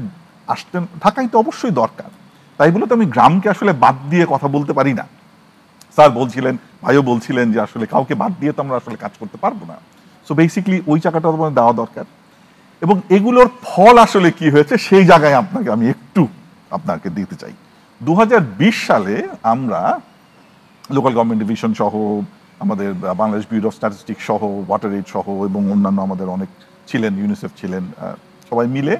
আসতেন ঢাকায় তো অবশ্যই দরকার তাই বলে তো আমি গ্রামকে আসলে বাদ দিয়ে কথা বলতে পারি না স্যার বলছিলেন ভাইও বলছিলেন যে আসলে কাউকে বাদ দিয়ে তো আমরা আসলে কাজ করতে পারবো না সো বেসিকলি ওই চাকাটা তোমার দেওয়া দরকার এবং এগুলোর ফল আসলে কি হয়েছে সেই জায়গায় আপনাকে আমি একটু আপনাকে দিতে চাই দু সালে আমরা লোকাল গভর্নমেন্ট ডিভিশন সহ আমাদের বাংলাদেশ ব্যুরো অফ স্ট্যাটিস্টিক সহ ওয়াটার এইড সহ এবং অন্যান্য আমাদের অনেক ছিলেন ইউনিসেফ ছিলেন সবাই মিলে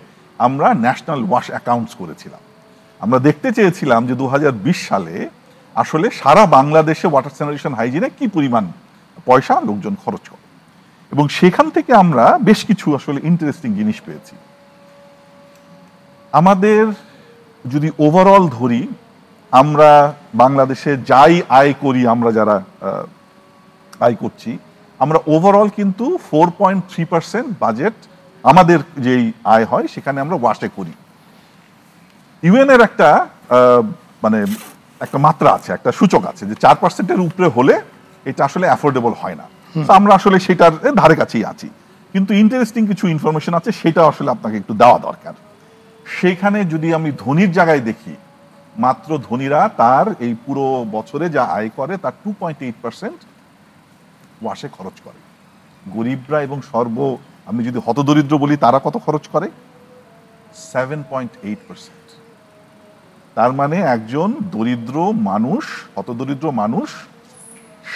আমরা ন্যাশনাল ওয়াশ অ্যাকাউন্টস করেছিলাম আমরা দেখতে চেয়েছিলাম যে দু সালে আসলে সারা বাংলাদেশে ওয়াটার স্যানিটেশন হাইজিনে কি পরিমাণ পয়সা লোকজন খরচ করে এবং সেখান থেকে আমরা বেশ কিছু আসলে ইন্টারেস্টিং জিনিস পেয়েছি আমাদের যদি ওভারঅল ধরি আমরা বাংলাদেশে যাই আয় করি আমরা যারা আয় করছি আমরা ওভারঅল কিন্তু four point three percent budget আমাদের যেই আয় হয় সেখানে আমরা ওয়াশে করি ইউএনের একটা মানে একটা মাত্রা আছে একটা সূচক আছে যে চার পার্সেন্টের উপরে হলে এটা আসলে অ্যাফোর্ডেবল হয় না আমরা আসলে সেটার ধারে কাছেই আছি কিন্তু ইন্টারেস্টিং কিছু ইনফরমেশন আছে সেটা আসলে আপনাকে একটু দেওয়া দরকার সেখানে যদি আমি ধনির জায়গায় দেখি মাত্র ধনীরা তার এই পুরো বছরে যা আয় করে তার টু পয়েন্ট এইট পার্সেন্ট ওয়াশে খরচ করে গরিবরা এবং সর্ব আমি যদি হতদরিদ্র বলি তারা কত খরচ করে সেভেন পয়েন্ট এইট পার্সেন্ট তার মানে একজন দরিদ্র মানুষ হতদরিদ্র মানুষ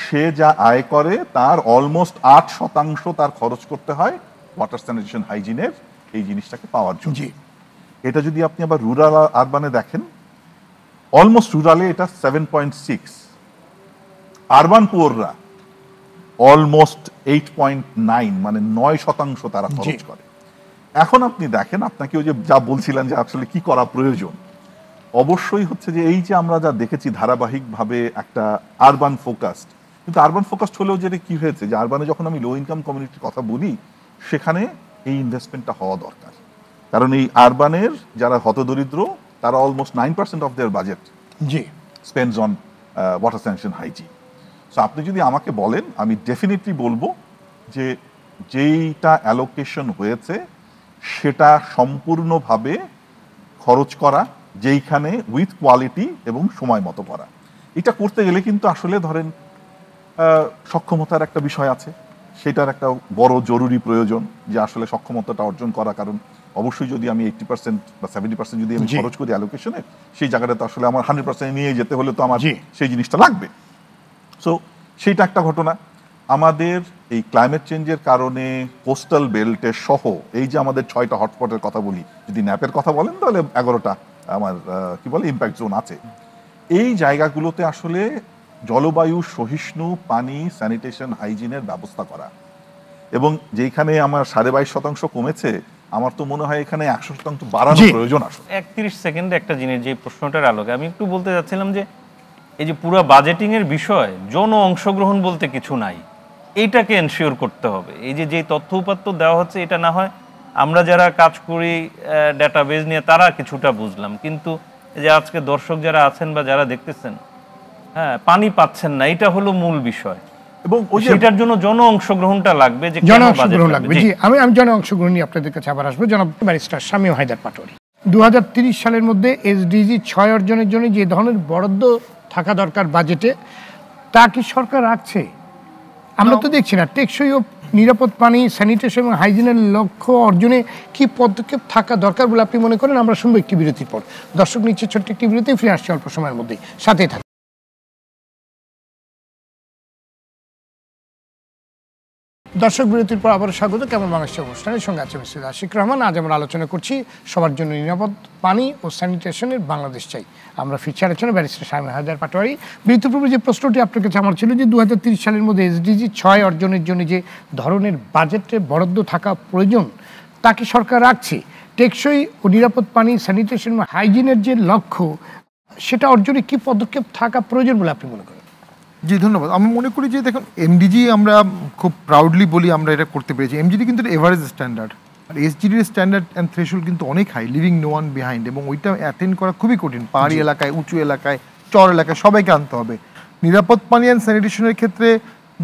সে যা আয় করে তার অলমোস্ট আট শতাংশ তার খরচ করতে হয় ওয়াটার স্যানিটেশন হাইজিনের এই জিনিসটাকে পাওয়ার জন্য এটা যদি আপনি আবার রুরাল আরবানে দেখেন অলমোস্ট রুরালে এটা সেভেন পয়েন্ট সিক্স আরবান পুয়োররা অলমোস্ট এইট পয়েন্ট নাইন মানে নয় শতাংশ তারা খরচ করে এখন আপনি দেখেন আপনাকে ওই যে যা বলছিলেন যে আসলে কি করা প্রয়োজন অবশ্যই হচ্ছে যে এই যে আমরা যা দেখেছি ধারাবাহিকভাবে একটা আরবান ফোকাসড কিন্তু আরবান ফোকাসড হলেও যেটা কি হয়েছে যে আরবানে যখন আমি লো ইনকাম কমিউনিটির কথা বলি সেখানে এই ইনভেস্টমেন্টটা হওয়া দরকার কারণ এই আরবানের যারা হতদরিদ্র তারা almost nine percent of their budget g spends on water sanitation hygiene so আপনি যদি আমাকে বলেন আমি ডেফিনেটলি বলবো যে যেইটা অ্যালোকেশন হয়েছে সেটা সম্পূর্ণভাবে খরচ করা যেইখানে উইথ কোয়ালিটি এবং সময় মতো করা এটা করতে গেলে কিন্তু আসলে ধরেন সক্ষমতার একটা বিষয় আছে সেটার একটা বড় জরুরি প্রয়োজন যে আসলে সক্ষমতাটা অর্জন করা কারণ অবশ্যই যদি আমি এইটটি পার্সেন্ট বা সেভেন্টি পার্সেন্ট যদি আমি খরচ করি অ্যালোকেশনে সেই জায়গাটা তো আসলে আমার হান্ড্রেড পার্সেন্ট নিয়ে যেতে হলে তো আমার সেই জিনিসটা লাগবে সো সেইটা একটা ঘটনা আমাদের এই ক্লাইমেট চেঞ্জের কারণে কোস্টাল বেল্টের সহ এই যে আমাদের ছয়টা হটস্পটের কথা বলি যদি ন্যাপের কথা বলেন তাহলে এগারোটা আমার কি বলে ইম্প্যাক্ট জোন আছে এই জায়গাগুলোতে আসলে জলবায়ু সহিষ্ণু পানি স্যানিটেশন হাইজিনের ব্যবস্থা করা এবং যেখানে আমার সাড়ে বাইশ শতাংশ কমেছে আমার তো মনে হয় এখানে একশো শতাংশ বাড়ানোর প্রয়োজন আসলে একত্রিশ সেকেন্ডে একটা জিনিস যে প্রশ্নটার আলোকে আমি একটু বলতে চাচ্ছিলাম যে এই যে পুরো বাজেটিংয়ের বিষয় যৌন অংশগ্রহণ বলতে কিছু নাই এইটাকে এনশিওর করতে হবে এই যে যে তথ্য উপাত্ত দেওয়া হচ্ছে এটা না হয় আমরা যারা কাজ করি ডেটাবেজ নিয়ে তারা কিছুটা বুঝলাম কিন্তু যে আজকে দর্শক যারা আছেন বা যারা দেখতেছেন হ্যাঁ পানি পাচ্ছেন না এটা হলো মূল বিষয় এবং সেটার জন্য জন অংশগ্রহণটা লাগবে যে জন অংশগ্রহণ লাগবে জি আমি আমি জন অংশগ্রহণ নিয়ে আপনাদের কাছে আবার আসবো জনাব ব্যারিস্টার স্বামী হায়দার পাটোয়ারি দু সালের মধ্যে এসডিজি ছয় অর্জনের জন্য যে ধরনের বরাদ্দ থাকা দরকার বাজেটে তা কি সরকার রাখছে আমরা তো দেখছি না টেকসই ও নিরাপদ পানি স্যানিটেশন এবং হাইজিনের লক্ষ্য অর্জনে কি পদক্ষেপ থাকা দরকার বলে আপনি মনে করেন আমরা শুনবো একটি বিরতির পর দর্শক নিচ্ছে ছোট্ট একটি বিরতি ফিরে আসছে অল্প সময়ের মধ্যেই সাথে থাকি দর্শক বিরতির পর আবার স্বাগত কেমন বাংলাদেশ অনুষ্ঠানের সঙ্গে আছে মিস্টার আশিক রহমান আজ আমরা আলোচনা করছি সবার জন্য নিরাপদ পানি ও স্যানিটেশনের বাংলাদেশ চাই আমরা ফিরছি আলোচনা ব্যারিস্টার স্বামী হায়দার পাটোয়ারি বিরতিপূর্ব যে প্রশ্নটি আপনার কাছে আমার ছিল যে দু সালের মধ্যে এসডিজি ছয় অর্জনের জন্য যে ধরনের বাজেটে বরাদ্দ থাকা প্রয়োজন তাকে সরকার রাখছে টেকসই ও নিরাপদ পানি স্যানিটেশন হাইজিনের যে লক্ষ্য সেটা অর্জনে কি পদক্ষেপ থাকা প্রয়োজন বলে আপনি মনে করেন জি ধন্যবাদ আমি মনে করি যে দেখুন এমডিজি আমরা খুব প্রাউডলি বলি আমরা এটা করতে পেরেছি এমডিজি কিন্তু এভারেজ স্ট্যান্ডার্ড আর এসজিডির স্ট্যান্ডার্ড অ্যান্ড থ্রেশুল কিন্তু অনেক high leaving no one behind এবং ওইটা অ্যাটেন্ড করা খুবই কঠিন পাহাড়ি এলাকায় উঁচু এলাকায় চর এলাকায় সবাইকে আনতে হবে নিরাপদ পানি অ্যান্ড স্যানিটেশনের ক্ষেত্রে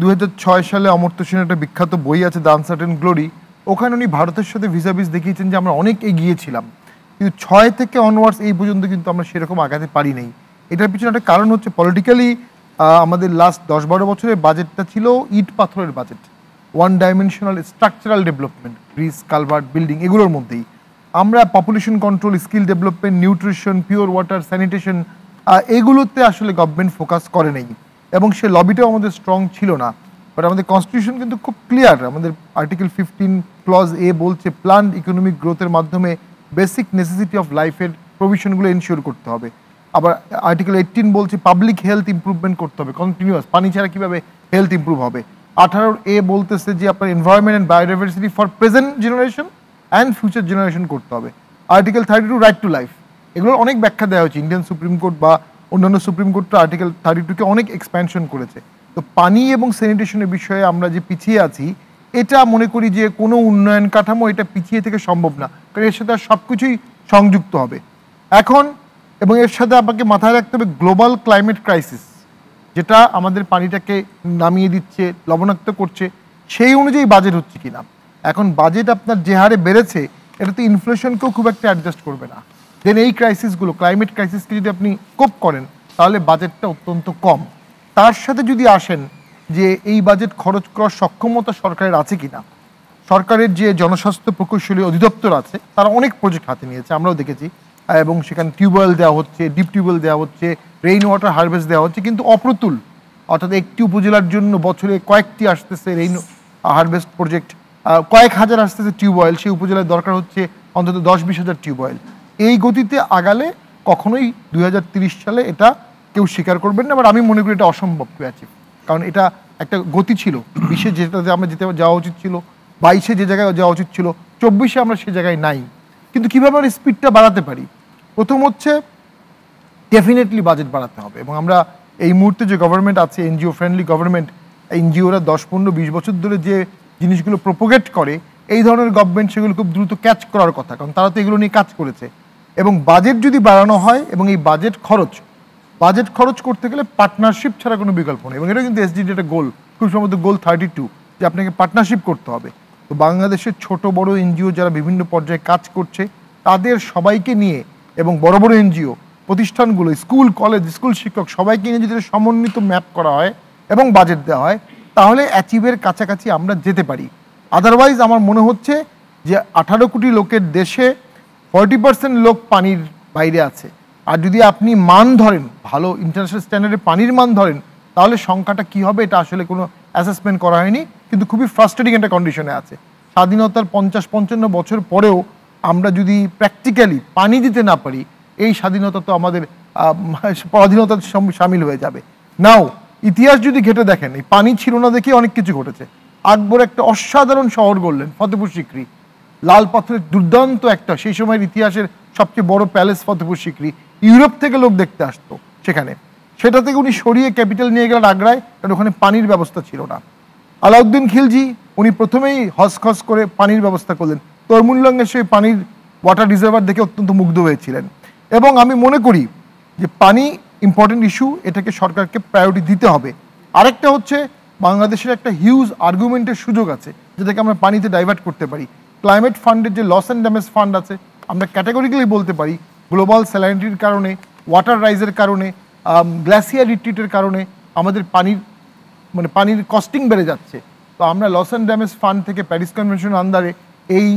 দু সালে অমর্ত্য সেনের একটা বিখ্যাত বই আছে দ্য আনসার্টেন গ্লোরি ওখানে উনি ভারতের সাথে ভিসা ভিস দেখিয়েছেন যে আমরা অনেক এগিয়েছিলাম কিন্তু ছয় থেকে অনওয়ার্ডস এই পর্যন্ত কিন্তু আমরা সেরকম আগাতে পারি নাই এটার পিছনে একটা কারণ হচ্ছে পলিটিক্যালি আমাদের লাস্ট দশ বারো বছরের বাজেটটা ছিল ইট পাথরের budget one dimensional structural development bridge culvert building এগুলোর মধ্যেই আমরা population control skill development nutrition pure water sanitation এগুলোতে আসলে গভর্নমেন্ট ফোকাস করে নেই এবং সে লবিটাও আমাদের স্ট্রং ছিল না বাট আমাদের কনস্টিটিউশন কিন্তু খুব ক্লিয়ার আমাদের আর্টিকেল ফিফটিন ক্লজ এ বলছে প্ল্যান্ড ইকোনমিক গ্রোথের মাধ্যমে বেসিক নেসেসিটি অফ লাইফের প্রভিশনগুলো এনশিওর করতে হবে আবার আর্টিকেল এইটিন বলছে পাবলিক হেলথ ইম্প্রুভমেন্ট করতে হবে কন্টিনিউয়াস পানি ছাড়া কীভাবে হেলথ ইম্প্রুভ হবে আঠারো এ বলতেছে যে আপনার environment and biodiversity for present generation and future generation করতে হবে article thirty two right to life এগুলোর অনেক ব্যাখ্যা দেওয়া হয়েছে ইন্ডিয়ান সুপ্রিম কোর্ট বা অন্যান্য সুপ্রিম কোর্টটা আর্টিকেল থার্টি টুকে অনেক এক্সপ্যানশন করেছে তো পানি এবং স্যানিটেশনের বিষয়ে আমরা যে পিছিয়ে আছি এটা মনে করি যে কোনো উন্নয়ন কাঠামো এটা পিছিয়ে থেকে সম্ভব না কারণ এর সাথে সব কিছুই সংযুক্ত হবে এখন এবং এর সাথে আপনাকে মাথায় রাখতে হবে গ্লোবাল ক্লাইমেট ক্রাইসিস যেটা আমাদের পানিটাকে নামিয়ে দিচ্ছে লবণাক্ত করছে সেই অনুযায়ী বাজেট হচ্ছে কিনা এখন বাজেট আপনার যে হারে বেড়েছে এটা তো ইনফ্লেশনকেও খুব একটা অ্যাডজাস্ট করবে না দেন এই ক্রাইসিসগুলো ক্লাইমেট ক্রাইসিসকে যদি আপনি কোপ করেন তাহলে বাজেটটা অত্যন্ত কম তার সাথে যদি আসেন যে এই বাজেট খরচ করার সক্ষমতা সরকারের আছে কিনা সরকারের যে জনস্বাস্থ্য প্রকৌশলী অধিদপ্তর আছে তারা অনেক প্রজেক্ট হাতে নিয়েছে আমরাও দেখেছি এবং সেখানে টিউবওয়েল দেওয়া হচ্ছে ডিপ টিউবওয়েল দেওয়া হচ্ছে রেইন ওয়াটার হারভেস্ট দেওয়া হচ্ছে কিন্তু অপ্রতুল অর্থাৎ একটি উপজেলার জন্য বছরে কয়েকটি আসতেছে রেইন হারভেস্ট প্রজেক্ট কয়েক হাজার আসতেছে টিউবওয়েল সেই উপজেলার দরকার হচ্ছে অন্তত দশ বিশ হাজার টিউবওয়েল এই গতিতে আগালে কখনোই দুই সালে এটা কেউ স্বীকার করবেন না বাট আমি মনে করি এটা অসম্ভব হয়ে আছে কারণ এটা একটা গতি ছিল বিশ্বে যেটাতে আমরা যেতে যাওয়া উচিত ছিল বাইশে যে জায়গায় যাওয়া উচিত ছিল চব্বিশে আমরা সে জায়গায় নাই কিন্তু কীভাবে আমরা স্পিডটা বাড়াতে পারি প্রথম হচ্ছে ডেফিনেটলি বাজেট বাড়াতে হবে এবং আমরা এই মুহূর্তে যে গভর্নমেন্ট আছে এনজিও ফ্রেন্ডলি গভর্নমেন্ট এনজিওরা দশ পনেরো বিশ বছর ধরে যে জিনিসগুলো প্রোপোগেট করে এই ধরনের গভর্নমেন্ট সেগুলো খুব দ্রুত ক্যাচ করার কথা কারণ তারা তো এগুলো নিয়ে কাজ করেছে এবং বাজেট যদি বাড়ানো হয় এবং এই বাজেট খরচ বাজেট খরচ করতে গেলে পার্টনারশিপ ছাড়া কোনো বিকল্প নেই এবং এটা কিন্তু এসডিডি একটা গোল খুব সম্ভবত গোল থার্টি টু যে আপনাকে পার্টনারশিপ করতে হবে তো বাংলাদেশের ছোট বড় এনজিও যারা বিভিন্ন পর্যায়ে কাজ করছে তাদের সবাইকে নিয়ে এবং বড় বড় এনজিও প্রতিষ্ঠানগুলো স্কুল কলেজ স্কুল শিক্ষক সবাইকে নিয়ে যদি সমন্বিত ম্যাপ করা হয় এবং বাজেট দেওয়া হয় তাহলে অ্যাচিভের কাছাকাছি আমরা যেতে পারি আদারওয়াইজ আমার মনে হচ্ছে যে আঠারো কোটি লোকের দেশে ফর্টি পার্সেন্ট লোক পানির বাইরে আছে আর যদি আপনি মান ধরেন ভালো ইন্টারন্যাশনাল স্ট্যান্ডার্ডে পানির মান ধরেন তাহলে সংখ্যাটা কি হবে এটা আসলে কোনো অ্যাসেসমেন্ট করা হয়নি কিন্তু খুবই ফ্রাস্ট্রেটিং একটা কন্ডিশনে আছে স্বাধীনতার পঞ্চাশ পঞ্চান্ন বছর পরেও আমরা যদি প্র্যাকটিক্যালি পানি দিতে না পারি এই স্বাধীনতা তো আমাদের পরাধীনতার সামিল হয়ে যাবে নাও ইতিহাস যদি ঘেটে দেখেন এই পানি ছিল না দেখে অনেক কিছু ঘটেছে আকবর একটা অসাধারণ শহর গড়লেন ফতেপুর সিকরি লাল পাথরের দুর্দান্ত একটা সেই সময়ের ইতিহাসের সবচেয়ে বড় প্যালেস ফতেপুর সিকরি ইউরোপ থেকে লোক দেখতে আসতো সেখানে সেটা থেকে উনি সরিয়ে ক্যাপিটাল নিয়ে গেলেন আগ্রায় কারণ ওখানে পানির ব্যবস্থা ছিল না আলাউদ্দিন খিলজি উনি প্রথমেই হসখস করে পানির ব্যবস্থা করলেন তরমুল্লঙ্গের সেই পানির ওয়াটার রিজার্ভার দেখে অত্যন্ত মুগ্ধ হয়েছিলেন এবং আমি মনে করি যে পানি ইম্পর্টেন্ট ইস্যু এটাকে সরকারকে প্রায়োরিটি দিতে হবে আরেকটা হচ্ছে বাংলাদেশের একটা হিউজ আর্গুমেন্টের সুযোগ আছে যেটাকে আমরা পানিতে ডাইভার্ট করতে পারি ক্লাইমেট ফান্ডের যে লস অ্যান্ড ড্যামেজ ফান্ড আছে আমরা ক্যাটাগরিক্যালি বলতে পারি গ্লোবাল স্যালারিটির কারণে ওয়াটার রাইজের কারণে গ্লাসিয়ার রিট্রিটের কারণে আমাদের পানির মানে পানির কস্টিং বেড়ে যাচ্ছে তো আমরা লস অ্যান্ড ড্যামেজ ফান্ড থেকে প্যারিস কনভেনশন আন্ডারে এই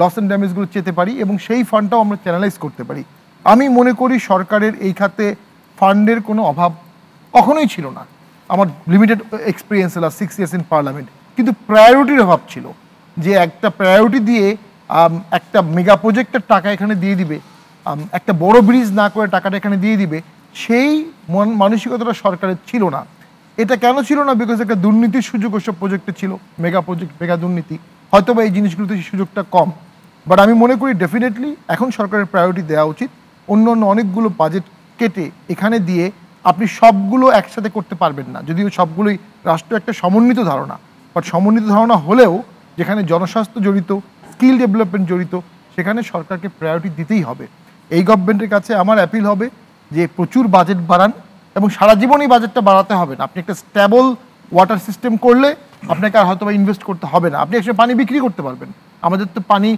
লস অ্যান্ড ড্যামেজগুলো চেতে পারি এবং সেই ফান্ডটাও আমরা চ্যানেলাইজ করতে পারি আমি মনে করি সরকারের এই খাতে ফান্ডের কোনো অভাব কখনোই ছিল না আমার লিমিটেড এক্সপিরিয়েন্স হলো সিক্স ইয়ার্স ইন পার্লামেন্ট কিন্তু প্রায়োরিটির অভাব ছিল যে একটা প্রায়োরিটি দিয়ে একটা মেগা প্রজেক্টের টাকা এখানে দিয়ে দিবে একটা বড় ব্রিজ না করে টাকাটা এখানে দিয়ে দিবে সেই মানসিকতাটা সরকারের ছিল না এটা কেন ছিল না বিকজ একটা দুর্নীতির সুযোগ ওসব প্রজেক্টে ছিল মেগা প্রজেক্ট মেগা দুর্নীতি হয়তো বা এই জিনিসগুলোতে সুযোগটা কম বাট আমি মনে করি ডেফিনেটলি এখন সরকারের প্রায়োরিটি দেওয়া উচিত অন্য অন্য অনেকগুলো বাজেট কেটে এখানে দিয়ে আপনি সবগুলো একসাথে করতে পারবেন না যদিও সবগুলোই রাষ্ট্র একটা সমন্বিত ধারণা বাট সমন্বিত ধারণা হলেও যেখানে জনস্বাস্থ্য জড়িত স্কিল ডেভেলপমেন্ট জড়িত সেখানে সরকারকে প্রায়োরিটি দিতেই হবে এই গভর্নমেন্টের কাছে আমার অ্যাপিল হবে যে প্রচুর বাজেট বাড়ান এবং সারা জীবনই বাজেটটা বাড়াতে হবে না আপনি একটা স্ট্যাবল ওয়াটার সিস্টেম করলে আপনাকে আর হয়তো ইনভেস্ট করতে হবে না আপনি একসাথে পানি বিক্রি করতে পারবেন আমাদের তো পানি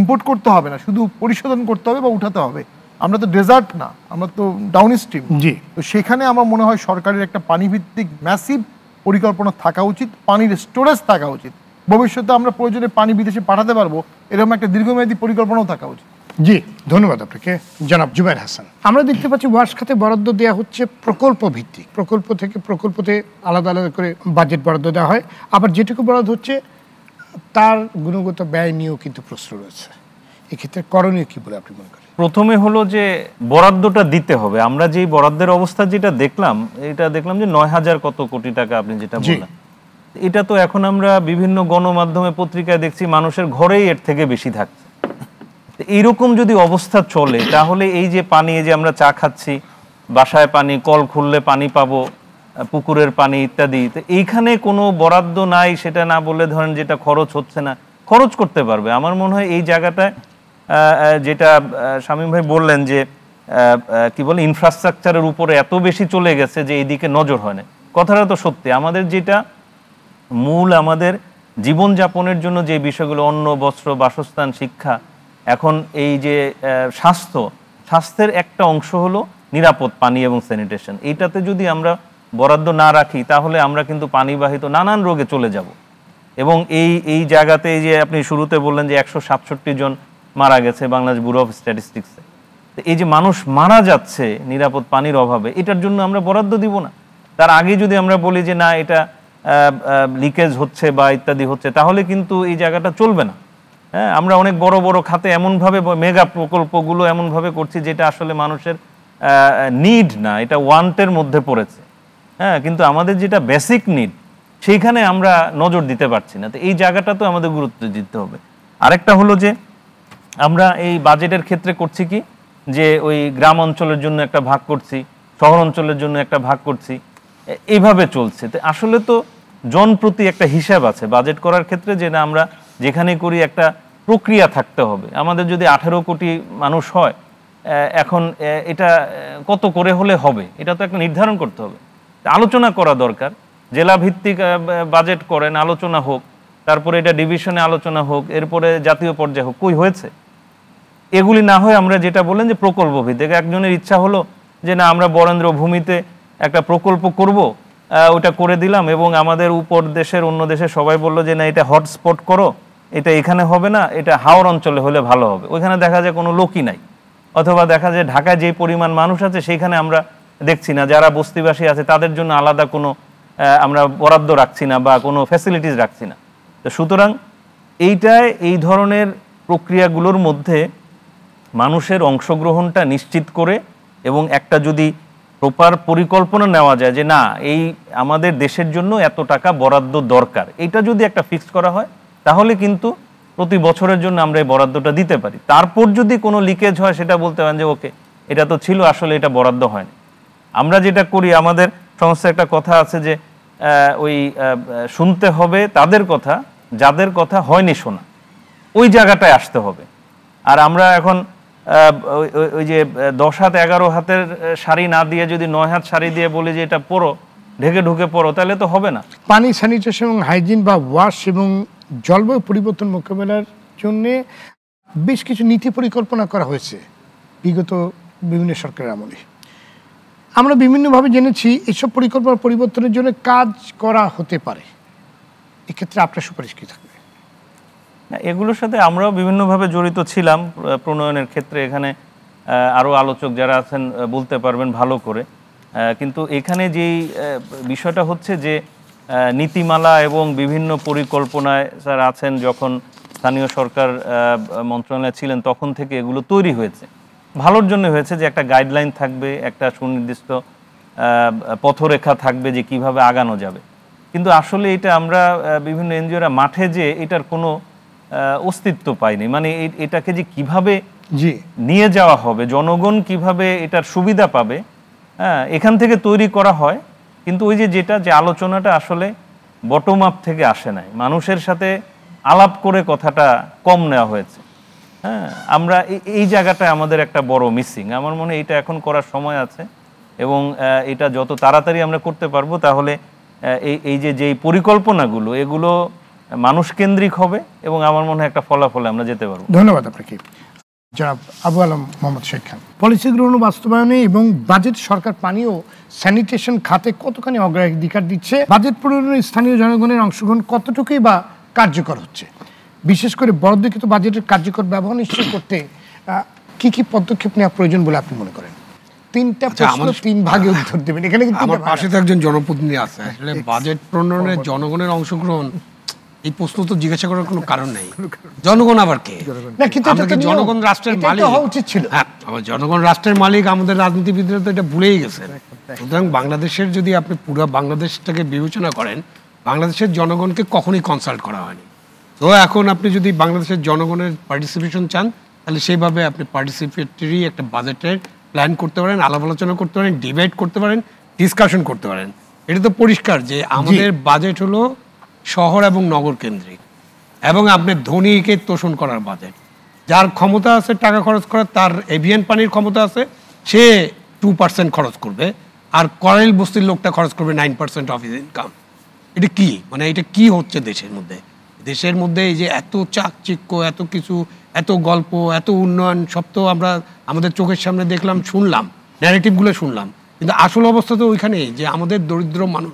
ইম্পোর্ট করতে হবে না শুধু পরিশোধন করতে হবে বা উঠাতে হবে আমরা তো ডেজার্ট না আমরা তো ডাউন স্ট্রিম জি তো সেখানে আমার মনে হয় সরকারের একটা পানিভিত্তিক ম্যাসিভ পরিকল্পনা থাকা উচিত পানির স্টোরেজ থাকা উচিত ভবিষ্যতে আমরা প্রয়োজনে পানি বিদেশে পাঠাতে পারবো এরকম একটা দীর্ঘমেয়াদী পরিকল্পনাও থাকা উচিত জি ধন্যবাদ আপনাকে জনাব জুবাইর হাসান আমরা দেখতে পাচ্ছি ওয়াশ খাতে বরাদ্দ দেওয়া হচ্ছে প্রকল্প ভিত্তিক প্রকল্প থেকে প্রকল্পতে আলাদা আলাদা করে বাজেট বরাদ্দ দেওয়া হয় আবার যেটুকু বরাদ্দ হচ্ছে তার গুণগত ব্যয় নিয়েও কিন্তু প্রশ্ন রয়েছে এক্ষেত্রে করণীয় কি বলে আপনি মনে করেন প্রথমে হলো যে বরাদ্দটা দিতে হবে আমরা যেই বরাদ্দের অবস্থা যেটা দেখলাম এটা দেখলাম যে নয় হাজার কত কোটি টাকা আপনি যেটা বললেন এটা তো এখন আমরা বিভিন্ন গণমাধ্যমে পত্রিকায় দেখছি মানুষের ঘরেই এর থেকে বেশি থাকছে এইরকম যদি অবস্থা চলে তাহলে এই যে পানি যে আমরা চা খাচ্ছি বাসায় পানি কল খুললে পানি পাবো পুকুরের পানি ইত্যাদি তো এইখানে কোনো বরাদ্দ নাই সেটা না বলে ধরেন যেটা খরচ হচ্ছে না খরচ করতে পারবে আমার মনে হয় এই জায়গাটায় যেটা শামীম ভাই বললেন যে কি বলে ইনফ্রাস্ট্রাকচারের উপরে এত বেশি চলে গেছে যে এইদিকে নজর হয় না কথাটা তো সত্যি আমাদের যেটা মূল আমাদের জীবনযাপনের জন্য যে বিষয়গুলো অন্ন বস্ত্র বাসস্থান শিক্ষা এখন এই যে স্বাস্থ্য স্বাস্থ্যের একটা অংশ হলো নিরাপদ পানি এবং স্যানিটেশন এইটাতে যদি আমরা বরাদ্দ না রাখি তাহলে আমরা কিন্তু পানিবাহিত নানান রোগে চলে যাব এবং এই এই জায়গাতে যে আপনি শুরুতে বললেন যে একশো সাতষট্টি জন মারা গেছে বাংলাদেশ ব্যুরো অফ স্ট্যাটিস্টিক্সে এই যে মানুষ মারা যাচ্ছে নিরাপদ পানির অভাবে এটার জন্য আমরা বরাদ্দ দিব না তার আগে যদি আমরা বলি যে না এটা লিকেজ হচ্ছে বা ইত্যাদি হচ্ছে তাহলে কিন্তু এই জায়গাটা চলবে না হ্যাঁ আমরা অনেক বড় বড় খাতে এমনভাবে মেগা প্রকল্পগুলো এমনভাবে করছি যেটা আসলে মানুষের নিড না এটা ওয়ান্টের মধ্যে পড়েছে হ্যাঁ কিন্তু আমাদের যেটা বেসিক নিড সেইখানে আমরা নজর দিতে পারছি না তো এই জায়গাটা তো আমাদের গুরুত্ব দিতে হবে আরেকটা হলো যে আমরা এই বাজেটের ক্ষেত্রে করছি কি যে ওই গ্রাম অঞ্চলের জন্য একটা ভাগ করছি শহর অঞ্চলের জন্য একটা ভাগ করছি এইভাবে চলছে তো আসলে তো জনপ্রতি একটা হিসাব আছে বাজেট করার ক্ষেত্রে যেটা আমরা যেখানে করি একটা প্রক্রিয়া থাকতে হবে আমাদের যদি আঠেরো কোটি মানুষ হয় এখন এটা কত করে হলে হবে এটা তো একটা নির্ধারণ করতে হবে আলোচনা করা দরকার জেলাভিত্তিক বাজেট করেন আলোচনা হোক তারপরে এটা ডিভিশনে আলোচনা হোক এরপরে জাতীয় পর্যায়ে হোক কই হয়েছে এগুলি না হয়ে আমরা যেটা বললেন যে প্রকল্প ভিত্তিক একজনের ইচ্ছা হলো যে না আমরা বরেন্দ্র ভূমিতে একটা প্রকল্প করব ওটা করে দিলাম এবং আমাদের উপর দেশের অন্য দেশে সবাই বলল যে না এটা হটস্পট করো এটা এখানে হবে না এটা হাওর অঞ্চলে হলে ভালো হবে ওইখানে দেখা যায় কোনো লোকই নাই অথবা দেখা যায় ঢাকায় যে পরিমাণ মানুষ আছে সেইখানে আমরা দেখছি না যারা বস্তিবাসী আছে তাদের জন্য আলাদা কোনো আমরা বরাদ্দ রাখছি না বা কোনো ফ্যাসিলিটিস রাখছি না তো সুতরাং এইটায় এই ধরনের প্রক্রিয়াগুলোর মধ্যে মানুষের অংশগ্রহণটা নিশ্চিত করে এবং একটা যদি প্রপার পরিকল্পনা নেওয়া যায় যে না এই আমাদের দেশের জন্য এত টাকা বরাদ্দ দরকার এটা যদি একটা ফিক্স করা হয় তাহলে কিন্তু প্রতি বছরের জন্য আমরা এই বরাদ্দটা দিতে পারি তারপর যদি কোনো লিকেজ হয় সেটা বলতে পারেন যে ওকে এটা তো ছিল আসলে এটা বরাদ্দ হয়নি আমরা যেটা করি আমাদের সংস্থায় একটা কথা আছে যে ওই শুনতে হবে তাদের কথা যাদের কথা হয়নি শোনা ওই জায়গাটায় আসতে হবে আর আমরা এখন ওই যে দশ হাত এগারো হাতের শাড়ি না দিয়ে যদি নয় হাত শাড়ি দিয়ে বলি যে এটা পরো ঢেকে ঢুকে পড়ো তাহলে তো হবে না পানি স্যানিটেশন এবং হাইজিন বা ওয়াশ এবং জলবায়ু পরিবর্তন মোকাবেলার জন্যে বেশ কিছু নীতি পরিকল্পনা করা হয়েছে বিগত বিভিন্ন সরকারের আমলে আমরা বিভিন্নভাবে জেনেছি এসব পরিকল্পনা পরিবর্তনের জন্য কাজ করা হতে পারে এক্ষেত্রে আপনার সুপারিশ কী থাকবে এগুলোর সাথে আমরাও বিভিন্নভাবে জড়িত ছিলাম প্রণয়নের ক্ষেত্রে এখানে আরও আলোচক যারা আছেন বলতে পারবেন ভালো করে কিন্তু এখানে যেই বিষয়টা হচ্ছে যে নীতিমালা এবং বিভিন্ন পরিকল্পনায় স্যার আছেন যখন স্থানীয় সরকার মন্ত্রণালয়ে ছিলেন তখন থেকে এগুলো তৈরি হয়েছে ভালোর জন্য হয়েছে যে একটা গাইডলাইন থাকবে একটা সুনির্দিষ্ট পথরেখা থাকবে যে কিভাবে আগানো যাবে কিন্তু আসলে এটা আমরা বিভিন্ন এনজিওরা মাঠে যে এটার কোনো অস্তিত্ব পাইনি মানে এটাকে যে কিভাবে নিয়ে যাওয়া হবে জনগণ কিভাবে এটার সুবিধা পাবে হ্যাঁ এখান থেকে তৈরি করা হয় কিন্তু ওই যে যেটা যে আলোচনাটা আসলে বটম আপ থেকে আসে নাই মানুষের সাথে আলাপ করে কথাটা কম নেওয়া হয়েছে হ্যাঁ আমরা এই জায়গাটা আমাদের একটা বড় মিসিং আমার মনে এটা এখন করার সময় আছে এবং এটা যত তাড়াতাড়ি আমরা করতে পারবো তাহলে এই এই যে যেই পরিকল্পনাগুলো এগুলো মানুষকেন্দ্রিক হবে এবং আমার মনে হয় একটা ফলাফলে আমরা যেতে পারবো ধন্যবাদ আপনাকে জনাব আবু আলম মোহাম্মদ শেখ খান পলিসি গ্রহণ বাস্তবায়নে এবং বাজেট সরকার পানি ও স্যানিটেশন খাতে কতখানি অগ্রাধিকার দিচ্ছে বাজেট প্রণয়নে স্থানীয় জনগণের অংশগ্রহণ কতটুকুই বা কার্যকর হচ্ছে বিশেষ করে বরাদ্দকৃত বাজেটের কার্যকর ব্যবহার নিশ্চিত করতে কি কি পদক্ষেপ নেওয়া প্রয়োজন বলে আপনি মনে করেন তিনটা আচ্ছা, তিন ভাগে এখানে কিন্তু আমার পাশে তো একজন জনপ্রতিনিধি আছে বাজেট প্রণয়নের জনগণের অংশগ্রহণ এই প্রশ্ন তো জিজ্ঞাসা করার কোনো কারণ নাই জনগণ আবার কে জনগণ রাষ্ট্রের মালিক উচিত ছিল হ্যাঁ, আমার জনগণ রাষ্ট্রের মালিক আমাদের রাজনীতিবিদরা তো এটা ভুলেই গেছেন সুতরাং বাংলাদেশের যদি আপনি পুরো বাংলাদেশটাকে বিবেচনা করেন বাংলাদেশের জনগণকে কখনই কনসাল্ট করা হয়নি তো এখন আপনি যদি বাংলাদেশের জনগণের পার্টিসিপেশন চান তাহলে সেইভাবে আপনি পার্টিসিপেটরি একটা বাজেটের প্ল্যান করতে পারেন আলাপ আলোচনা করতে পারেন ডিবেট করতে পারেন ডিসকাশন করতে পারেন এটা তো পরিষ্কার যে আমাদের বাজেট হলো শহর এবং নগর কেন্দ্রিক এবং আপনার ধনীকে তোষণ করার বাজেট যার ক্ষমতা আছে টাকা খরচ করার তার এভিয়ান পানির ক্ষমতা আছে সে টু পার্সেন্ট খরচ করবে আর করাইল বস্তির লোকটা খরচ করবে নাইন পার্সেন্ট অফ ইনকাম এটা কি মানে এটা কি হচ্ছে দেশের মধ্যে দেশের মধ্যে এই যে এত চাকচিক্য এত কিছু এত গল্প এত উন্নয়ন সব তো আমরা আমাদের চোখের সামনে দেখলাম শুনলাম ন্যারেটিভগুলো শুনলাম কিন্তু আসল অবস্থা তো ওইখানেই যে আমাদের দরিদ্র মানুষ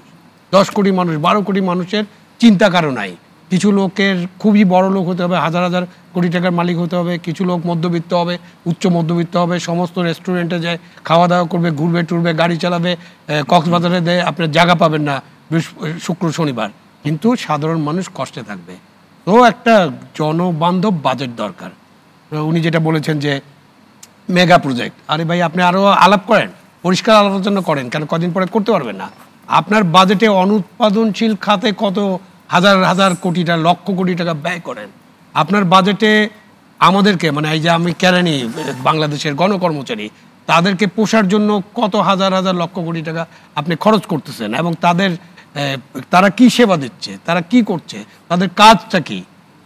দশ কোটি মানুষ বারো কোটি মানুষের চিন্তা কারো নাই কিছু লোকের খুবই বড় লোক হতে হবে হাজার হাজার কোটি টাকার মালিক হতে হবে কিছু লোক মধ্যবিত্ত হবে উচ্চ মধ্যবিত্ত হবে সমস্ত রেস্টুরেন্টে যায় খাওয়া দাওয়া করবে ঘুরবে টুরবে গাড়ি চালাবে কক্সবাজারে দেয় আপনার জায়গা পাবেন না শুক্র শনিবার কিন্তু সাধারণ মানুষ কষ্টে থাকবে তো একটা জনবান্ধব বাজেট দরকার উনি যেটা বলেছেন যে মেগা প্রজেক্ট আরে ভাই আপনি আরও আলাপ করেন পরিষ্কার আলোচনা করেন কেন কদিন পরে করতে পারবেন না আপনার বাজেটে অনুৎপাদনশীল খাতে কত হাজার হাজার কোটি টাকা লক্ষ কোটি টাকা ব্যয় করেন আপনার বাজেটে আমাদেরকে মানে এই যে আমি কেরানি বাংলাদেশের গণকর্মচারী তাদেরকে পোষার জন্য কত হাজার হাজার লক্ষ কোটি টাকা আপনি খরচ করতেছেন এবং তাদের তারা কি সেবা দিচ্ছে তারা কি করছে তাদের কাজটা কি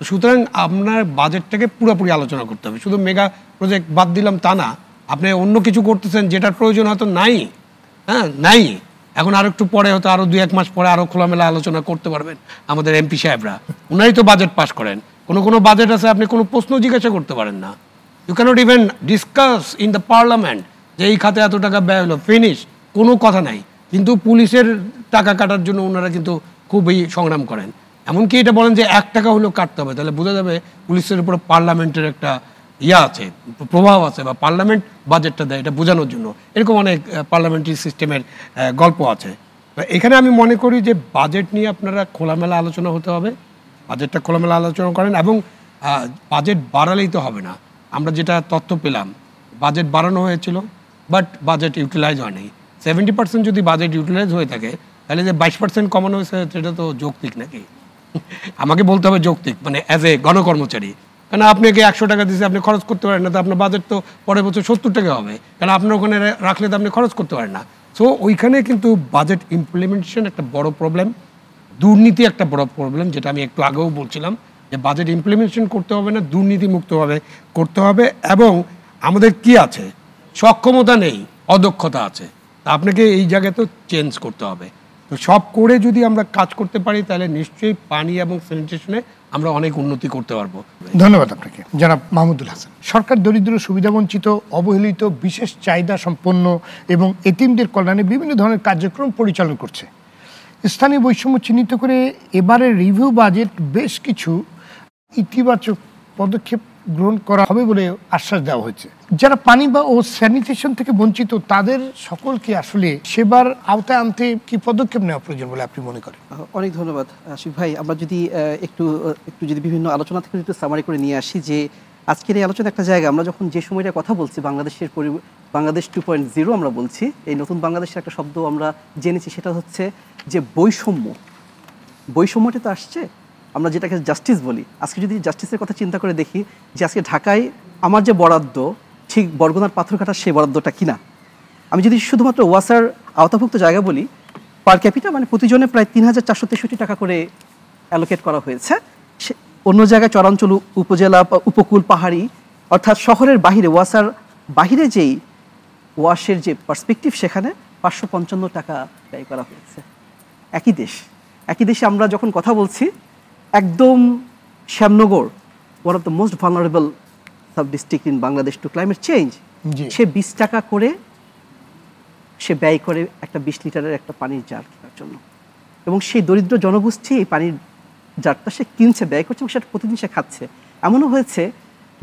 সুতরাং আপনার বাজেটটাকে পুরোপুরি আলোচনা করতে হবে শুধু মেগা প্রজেক্ট বাদ দিলাম তা না আপনি অন্য কিছু করতেছেন যেটার প্রয়োজন হয়তো নাই হ্যাঁ নাই এখন আর একটু পরে হয়তো আরো দুই এক মাস পরে আরো খোলামেলা আলোচনা করতে পারবেন আমাদের এমপি সাহেবরা ওনারাই তো বাজেট পাশ করেন কোনো কোনো বাজেট আছে আপনি কোনো প্রশ্ন জিজ্ঞাসা করতে পারেন না you can't even discuss in the parliament যে এই খাতে এত টাকা ব্যয় হলো ফিনিশ কোনো কথা নাই কিন্তু পুলিশের টাকা কাটার জন্য ওনারা কিন্তু খুবই সংগ্রাম করেন এমনকি এটা বলেন যে এক টাকা হলেও কাটতে হবে তাহলে বোঝা যাবে পুলিশের উপর পার্লামেন্টের একটা ইয়া আছে প্রভাব আছে বা পার্লামেন্ট বাজেটটা দেয় এটা বোঝানোর জন্য এরকম অনেক পার্লামেন্টারি সিস্টেমের গল্প আছে এখানে আমি মনে করি যে বাজেট নিয়ে আপনারা খোলামেলা আলোচনা হতে হবে বাজেটটা খোলামেলা আলোচনা করেন এবং বাজেট বাড়ালেই তো হবে না আমরা যেটা তথ্য পেলাম বাজেট বাড়ানো হয়েছিল বাট বাজেট ইউটিলাইজ হয়নি সেভেন্টি পার্সেন্ট যদি বাজেট ইউটিলাইজ হয়ে থাকে তাহলে যে বাইশ পার্সেন্ট কমানো হয়েছে সেটা তো যৌক্তিক নাকি আমাকে বলতে হবে যৌক্তিক মানে অ্যাজ এ গণকর্মচারী কেন আপনাকে একশো টাকা দিয়েছে আপনি খরচ করতে পারেন না তো আপনার বাজেট তো পরের বছর সত্তর টাকা হবে কেন আপনার ওখানে রাখলে তো আপনি খরচ করতে পারেন না সো ওইখানে কিন্তু বাজেট ইমপ্লিমেন্টেশন একটা বড় প্রবলেম দুর্নীতি একটা বড় প্রবলেম যেটা আমি একটু আগেও বলছিলাম যে বাজেট ইমপ্লিমেন্টেশন করতে হবে না দুর্নীতিমুক্তভাবে করতে হবে এবং আমাদের কি আছে সক্ষমতা নেই অদক্ষতা আছে তা আপনাকে এই জায়গায় তো চেঞ্জ করতে হবে তো সব করে যদি আমরা কাজ করতে পারি তাহলে নিশ্চয়ই পানি এবং স্যানিটেশনে আমরা অনেক উন্নতি করতে পারবো ধন্যবাদ আপনাকে জনাব মাহমুদুল হাসান সরকার দরিদ্র সুবিধাবঞ্চিত অবহেলিত বিশেষ চাহিদা সম্পন্ন এবং এতিমদের কল্যাণে বিভিন্ন ধরনের কার্যক্রম পরিচালনা করছে স্থানীয় বৈষম্য চিহ্নিত করে এবারের রিভিউ বাজেট বেশ কিছু ইতিবাচক পদক্ষেপ গ্রহণ করা হবে বলে আশ্বাস দেওয়া হয়েছে যারা পানি বা ও স্যানিটেশন থেকে বঞ্চিত তাদের সকলকে আসলে সেবার আওতায় আনতে কি পদক্ষেপ নেওয়া প্রয়োজন বলে আপনি মনে করেন অনেক ধন্যবাদ আশিফ ভাই আমরা যদি একটু একটু যদি বিভিন্ন আলোচনা থেকে যদি সামারি করে নিয়ে আসি যে আজকের এই আলোচনা একটা জায়গা আমরা যখন যে সময়টা কথা বলছি বাংলাদেশের পরি বাংলাদেশ টু পয়েন্ট জিরো আমরা বলছি এই নতুন বাংলাদেশের একটা শব্দ আমরা জেনেছি সেটা হচ্ছে যে বৈষম্য বৈষম্যটা তো আসছে আমরা যেটাকে জাস্টিস বলি আজকে যদি জাস্টিসের কথা চিন্তা করে দেখি যে আজকে ঢাকায় আমার যে বরাদ্দ ঠিক বরগুনার কাটা সেই বরাদ্দটা কিনা আমি যদি শুধুমাত্র ওয়াসার আওতাভুক্ত জায়গা বলি পার ক্যাপিটা মানে প্রতিজনে প্রায় তিন হাজার চারশো তেষট্টি টাকা করে অ্যালোকেট করা হয়েছে সে অন্য জায়গায় চরাঞ্চল উপজেলা উপকূল পাহাড়ি অর্থাৎ শহরের বাহিরে ওয়াসার বাহিরে যেই ওয়াশের যে পার্সপেক্টিভ সেখানে পাঁচশো পঞ্চান্ন টাকা ব্যয় করা হয়েছে একই দেশ একই দেশে আমরা যখন কথা বলছি একদম Shyamnagar one of the most vulnerable sub district in Bangladesh to climate change সে বিশ টাকা করে সে ব্যয় করে একটা বিশ লিটারের একটা পানির জার কেনার জন্য এবং সেই দরিদ্র জনগোষ্ঠী এই পানির জারটা সে কিনছে ব্যয় করছে এবং সেটা প্রতিদিন সে খাচ্ছে এমনও হয়েছে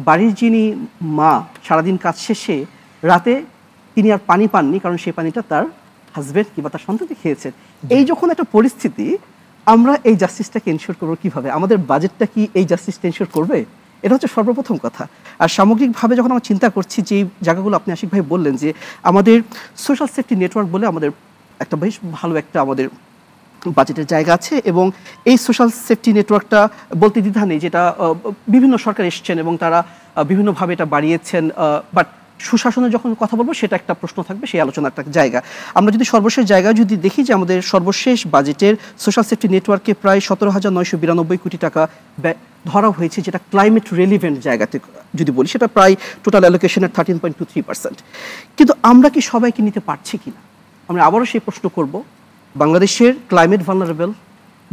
বাড়ির যিনি মা সারাদিন কাজ শেষে রাতে তিনি আর পানি পাননি কারণ সেই পানিটা তার হাজব্যান্ড কিংবা তার সন্তানকে খেয়েছেন এই যখন একটা পরিস্থিতি আমরা এই জাস্টিসটাকে এনশিওর করবো কীভাবে আমাদের বাজেটটা কি এই জাস্টিসটা এনশিওর করবে এটা হচ্ছে সর্বপ্রথম কথা আর সামগ্রিকভাবে যখন আমরা চিন্তা করছি যে জায়গাগুলো আপনি আশিক ভাই বললেন যে আমাদের সোশ্যাল সেফটি নেটওয়ার্ক বলে আমাদের একটা বেশ ভালো একটা আমাদের বাজেটের জায়গা আছে এবং এই সোশ্যাল সেফটি নেটওয়ার্কটা বলতে দ্বিধা নেই যেটা বিভিন্ন সরকার এসছেন এবং তারা বিভিন্নভাবে এটা বাড়িয়েছেন বাট সুশাসনের যখন কথা বলবো সেটা একটা প্রশ্ন থাকবে সেই আলোচনার একটা জায়গা আমরা যদি সর্বশেষ জায়গায় যদি দেখি যে আমাদের সর্বশেষ বাজেটের সোশ্যাল সেফটি নেটওয়ার্কে প্রায় সতেরো হাজার নয়শো বিরানব্বই কোটি টাকা ধরা হয়েছে যেটা ক্লাইমেট রেলিভেন্ট জায়গাতে যদি বলি সেটা প্রায় টোটাল অ্যালোকেশনের thirteen point two three percent কিন্তু আমরা কি সবাইকে নিতে পারছি কি না আমরা আবারও সেই প্রশ্ন করব বাংলাদেশের ক্লাইমেট ভালনারেবল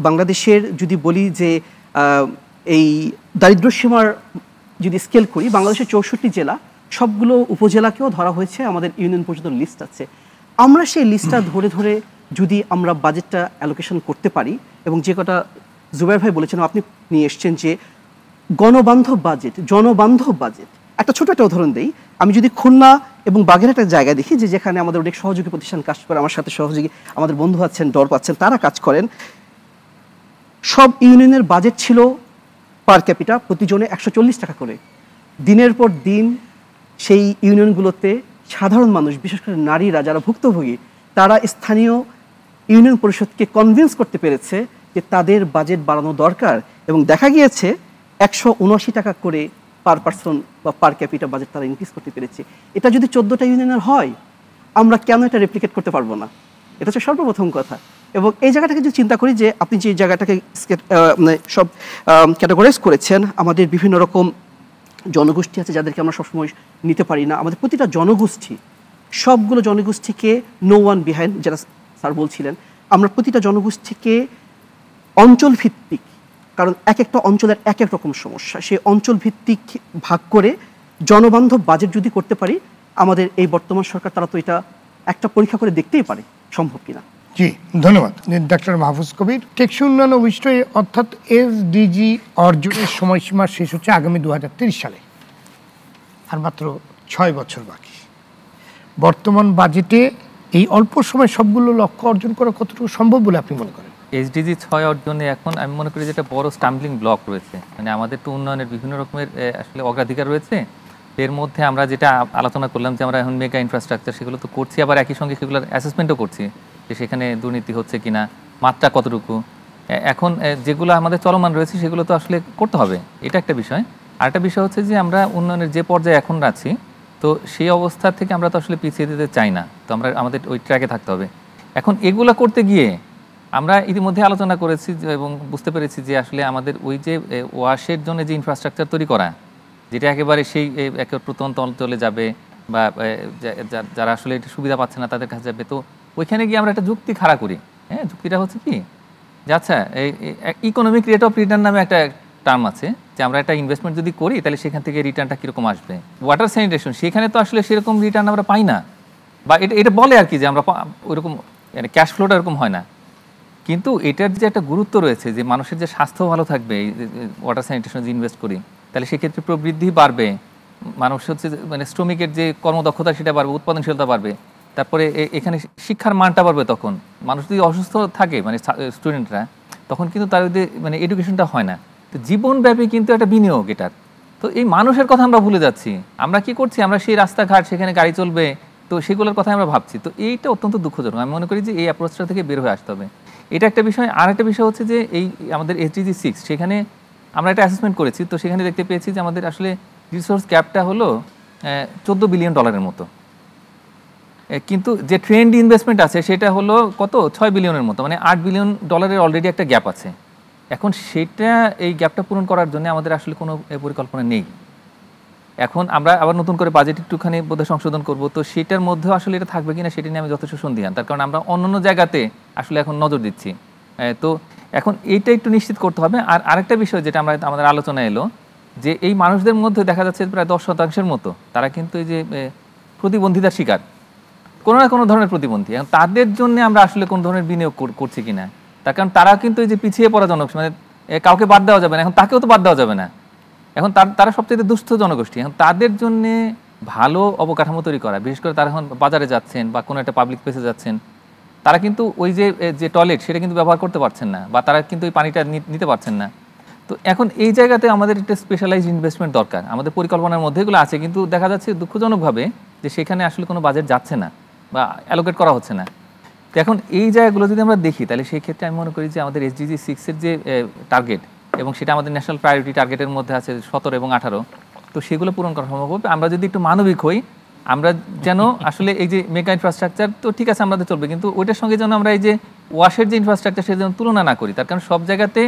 বাংলাদেশের যদি বলি যে এই দারিদ্র সীমার যদি স্কেল করি বাংলাদেশের চৌষট্টি জেলা সবগুলো উপজেলাকেও ধরা হয়েছে আমাদের ইউনিয়ন পর্যন্ত লিস্ট আছে আমরা সেই লিস্টটা ধরে ধরে যদি আমরা বাজেটটা অ্যালোকেশন করতে পারি এবং যে কটা জুবাইর ভাই বলেছেন আপনি নিয়ে এসছেন যে গণবান্ধব বাজেট জনবান্ধব বাজেট একটা ছোট একটা উদাহরণ দিই আমি যদি খুলনা এবং বাগেরহাটের জায়গা দেখি যে যেখানে আমাদের অনেক সহযোগী প্রতিষ্ঠান কাজ করে আমার সাথে সহযোগী আমাদের বন্ধু আছেন ডর পাচ্ছেন তারা কাজ করেন সব ইউনিয়নের বাজেট ছিল পার ক্যাপিটা প্রতিজনে একশো টাকা করে দিনের পর দিন সেই ইউনিয়নগুলোতে সাধারণ মানুষ বিশেষ করে নারীরা যারা ভুক্তভোগী তারা স্থানীয় ইউনিয়ন পরিষদকে কনভিন্স করতে পেরেছে যে তাদের বাজেট বাড়ানো দরকার এবং দেখা গিয়েছে একশো টাকা করে পার পার্সন বা পার ক্যাপিটা বাজেট তারা ইনক্রিজ করতে পেরেছে এটা যদি চোদ্দোটা ইউনিয়নের হয় আমরা কেন এটা রেপ্লিকেট করতে পারবো না এটা হচ্ছে সর্বপ্রথম কথা এবং এই জায়গাটাকে যদি চিন্তা করি যে আপনি যে জায়গাটাকে মানে সব ক্যাটাগরাইজ করেছেন আমাদের বিভিন্ন রকম জনগোষ্ঠী আছে যাদেরকে আমরা সবসময় নিতে পারি না আমাদের প্রতিটা জনগোষ্ঠী সবগুলো জনগোষ্ঠীকে নো ওয়ান বিহাইন্ড যারা স্যার বলছিলেন আমরা প্রতিটা জনগোষ্ঠীকে অঞ্চল ভিত্তিক কারণ এক একটা অঞ্চলের এক এক রকম সমস্যা সেই অঞ্চল ভিত্তিক ভাগ করে জনবান্ধব বাজেট যদি করতে পারি আমাদের এই বর্তমান সরকার তারা তো এটা একটা পরীক্ষা করে দেখতেই পারে সম্ভব কিনা জি ধন্যবাদ ডাক্তার মাহফুজ কবির টেকসই উন্নয়ন অভিষ্ট অর্থাৎ এস ডিজি অর্জনের সময়সীমা শেষ হচ্ছে আগামী দু সালে আর মাত্র ছয় বছর বাকি বর্তমান বাজেটে এই অল্প সময় সবগুলো লক্ষ্য অর্জন করা কতটুকু সম্ভব বলে আপনি মনে করেন এসডিজি ছয় অর্জনে এখন আমি মনে করি যেটা বড় স্টাম্বলিং ব্লক রয়েছে মানে আমাদের তো উন্নয়নের বিভিন্ন রকমের আসলে অগ্রাধিকার রয়েছে এর মধ্যে আমরা যেটা আলোচনা করলাম যে আমরা এখন মেগা ইনফ্রাস্ট্রাকচার সেগুলো তো করছি আবার একই সঙ্গে সেগুলোর অ্যাসেসমেন্টও করছি যে সেখানে দুর্নীতি হচ্ছে কিনা মাত্রা কতটুকু এখন যেগুলো আমাদের চলমান রয়েছে সেগুলো তো আসলে করতে হবে এটা একটা বিষয় আরেকটা বিষয় হচ্ছে যে আমরা উন্নয়নের যে পর্যায়ে এখন আছি তো সেই অবস্থা থেকে আমরা তো আসলে পিছিয়ে দিতে চাই না তো আমরা আমাদের ওই ট্র্যাকে থাকতে হবে এখন এগুলো করতে গিয়ে আমরা ইতিমধ্যে আলোচনা করেছি এবং বুঝতে পেরেছি যে আসলে আমাদের ওই যে ওয়াশের জন্য যে ইনফ্রাস্ট্রাকচার তৈরি করা যেটা একেবারে সেই একে প্রত্যন্ত অঞ্চলে যাবে বা যারা আসলে এটা সুবিধা পাচ্ছে না তাদের কাছে যাবে তো ওইখানে গিয়ে আমরা একটা যুক্তি খাড়া করি হ্যাঁ যুক্তিটা হচ্ছে কি যে আচ্ছা এই ইকোনমিক রেট অফ রিটার্ন নামে একটা টার্ম আছে যে আমরা একটা ইনভেস্টমেন্ট যদি করি তাহলে সেখান থেকে রিটার্নটা কীরকম আসবে ওয়াটার স্যানিটেশন সেখানে তো আসলে সেরকম রিটার্ন আমরা পাই না বা এটা এটা বলে আর কি যে আমরা ওইরকম মানে ক্যাশ ফ্লোটা এরকম হয় না কিন্তু এটার যে একটা গুরুত্ব রয়েছে যে মানুষের যে স্বাস্থ্য ভালো থাকবে ওয়াটার স্যানিটেশন যদি ইনভেস্ট করি তাহলে সেক্ষেত্রে প্রবৃদ্ধি বাড়বে মানুষ হচ্ছে মানে শ্রমিকের যে কর্মদক্ষতা সেটা বাড়বে উৎপাদনশীলতা বাড়বে তারপরে এখানে শিক্ষার মানটা পারবে তখন মানুষ যদি অসুস্থ থাকে মানে স্টুডেন্টরা তখন কিন্তু তার মানে এডুকেশনটা হয় না তো জীবনব্যাপী কিন্তু একটা বিনিয়োগ এটার তো এই মানুষের কথা আমরা ভুলে যাচ্ছি আমরা কি করছি আমরা সেই রাস্তাঘাট সেখানে গাড়ি চলবে তো সেগুলোর কথা আমরা ভাবছি তো এইটা অত্যন্ত দুঃখজনক আমি মনে করি যে এই অ্যাপ্রোচটা থেকে বের হয়ে আসতে হবে এটা একটা বিষয় আর একটা বিষয় হচ্ছে যে এই আমাদের এইচডিজি সিক্স সেখানে আমরা একটা অ্যাসেসমেন্ট করেছি তো সেখানে দেখতে পেয়েছি যে আমাদের আসলে রিসোর্স ক্যাপটা হলো চোদ্দো বিলিয়ন ডলারের মতো কিন্তু যে ট্রেন্ড ইনভেস্টমেন্ট আছে সেটা হলো কত ছয় বিলিয়নের মতো মানে আট বিলিয়ন ডলারের অলরেডি একটা গ্যাপ আছে এখন সেটা এই গ্যাপটা পূরণ করার জন্য আমাদের আসলে কোনো পরিকল্পনা নেই এখন আমরা আবার নতুন করে বাজেট একটুখানি বোধহয় সংশোধন করব তো সেটার মধ্যেও আসলে এটা থাকবে কিনা সেটা নিয়ে আমি যথেষ্ট সন্ধিহান তার কারণ আমরা অন্য জায়গাতে আসলে এখন নজর দিচ্ছি তো এখন এইটা একটু নিশ্চিত করতে হবে আর আরেকটা বিষয় যেটা আমরা আমাদের আলোচনা এলো যে এই মানুষদের মধ্যে দেখা যাচ্ছে প্রায় দশ শতাংশের মতো তারা কিন্তু এই যে প্রতিবন্ধিতার শিকার কোনো না কোনো ধরনের প্রতিবন্ধী এবং তাদের জন্য আমরা আসলে কোনো ধরনের বিনিয়োগ করছি কিনা তার কারণ তারা কিন্তু এই যে পিছিয়ে পড়া জনগোষ্ঠী মানে কাউকে বাদ দেওয়া যাবে না এখন তাকেও তো বাদ দেওয়া যাবে না এখন তারা সবচেয়ে দুস্থ জনগোষ্ঠী এখন তাদের জন্য ভালো অবকাঠামো তৈরি করা বিশেষ করে তারা এখন বাজারে যাচ্ছেন বা কোনো একটা পাবলিক প্লেসে যাচ্ছেন তারা কিন্তু ওই যে যে টয়লেট সেটা কিন্তু ব্যবহার করতে পারছেন না বা তারা কিন্তু ওই পানিটা নিতে পারছেন না তো এখন এই জায়গাতে আমাদের একটা স্পেশালাইজ ইনভেস্টমেন্ট দরকার আমাদের পরিকল্পনার মধ্যে এগুলো আছে কিন্তু দেখা যাচ্ছে দুঃখজনকভাবে যে সেখানে আসলে কোনো বাজেট যাচ্ছে না বা অ্যালোকেট করা হচ্ছে না তো এখন এই জায়গাগুলো যদি আমরা দেখি তাহলে সেই ক্ষেত্রে আমি মনে করি যে আমাদের এসডিজি সিক্সের যে টার্গেট এবং সেটা আমাদের ন্যাশনাল প্রায়োরিটি টার্গেটের মধ্যে আছে সতেরো এবং আঠারো তো সেগুলো পূরণ করা সম্ভব হবে আমরা যদি একটু মানবিক হই আমরা যেন আসলে এই যে মেগা ইনফ্রাস্ট্রাকচার তো ঠিক আছে আমাদের চলবে কিন্তু ওইটার সঙ্গে যেন আমরা এই যে ওয়াশের যে ইনফ্রাস্ট্রাকচার সেটা যেন তুলনা না করি তার কারণ সব জায়গাতে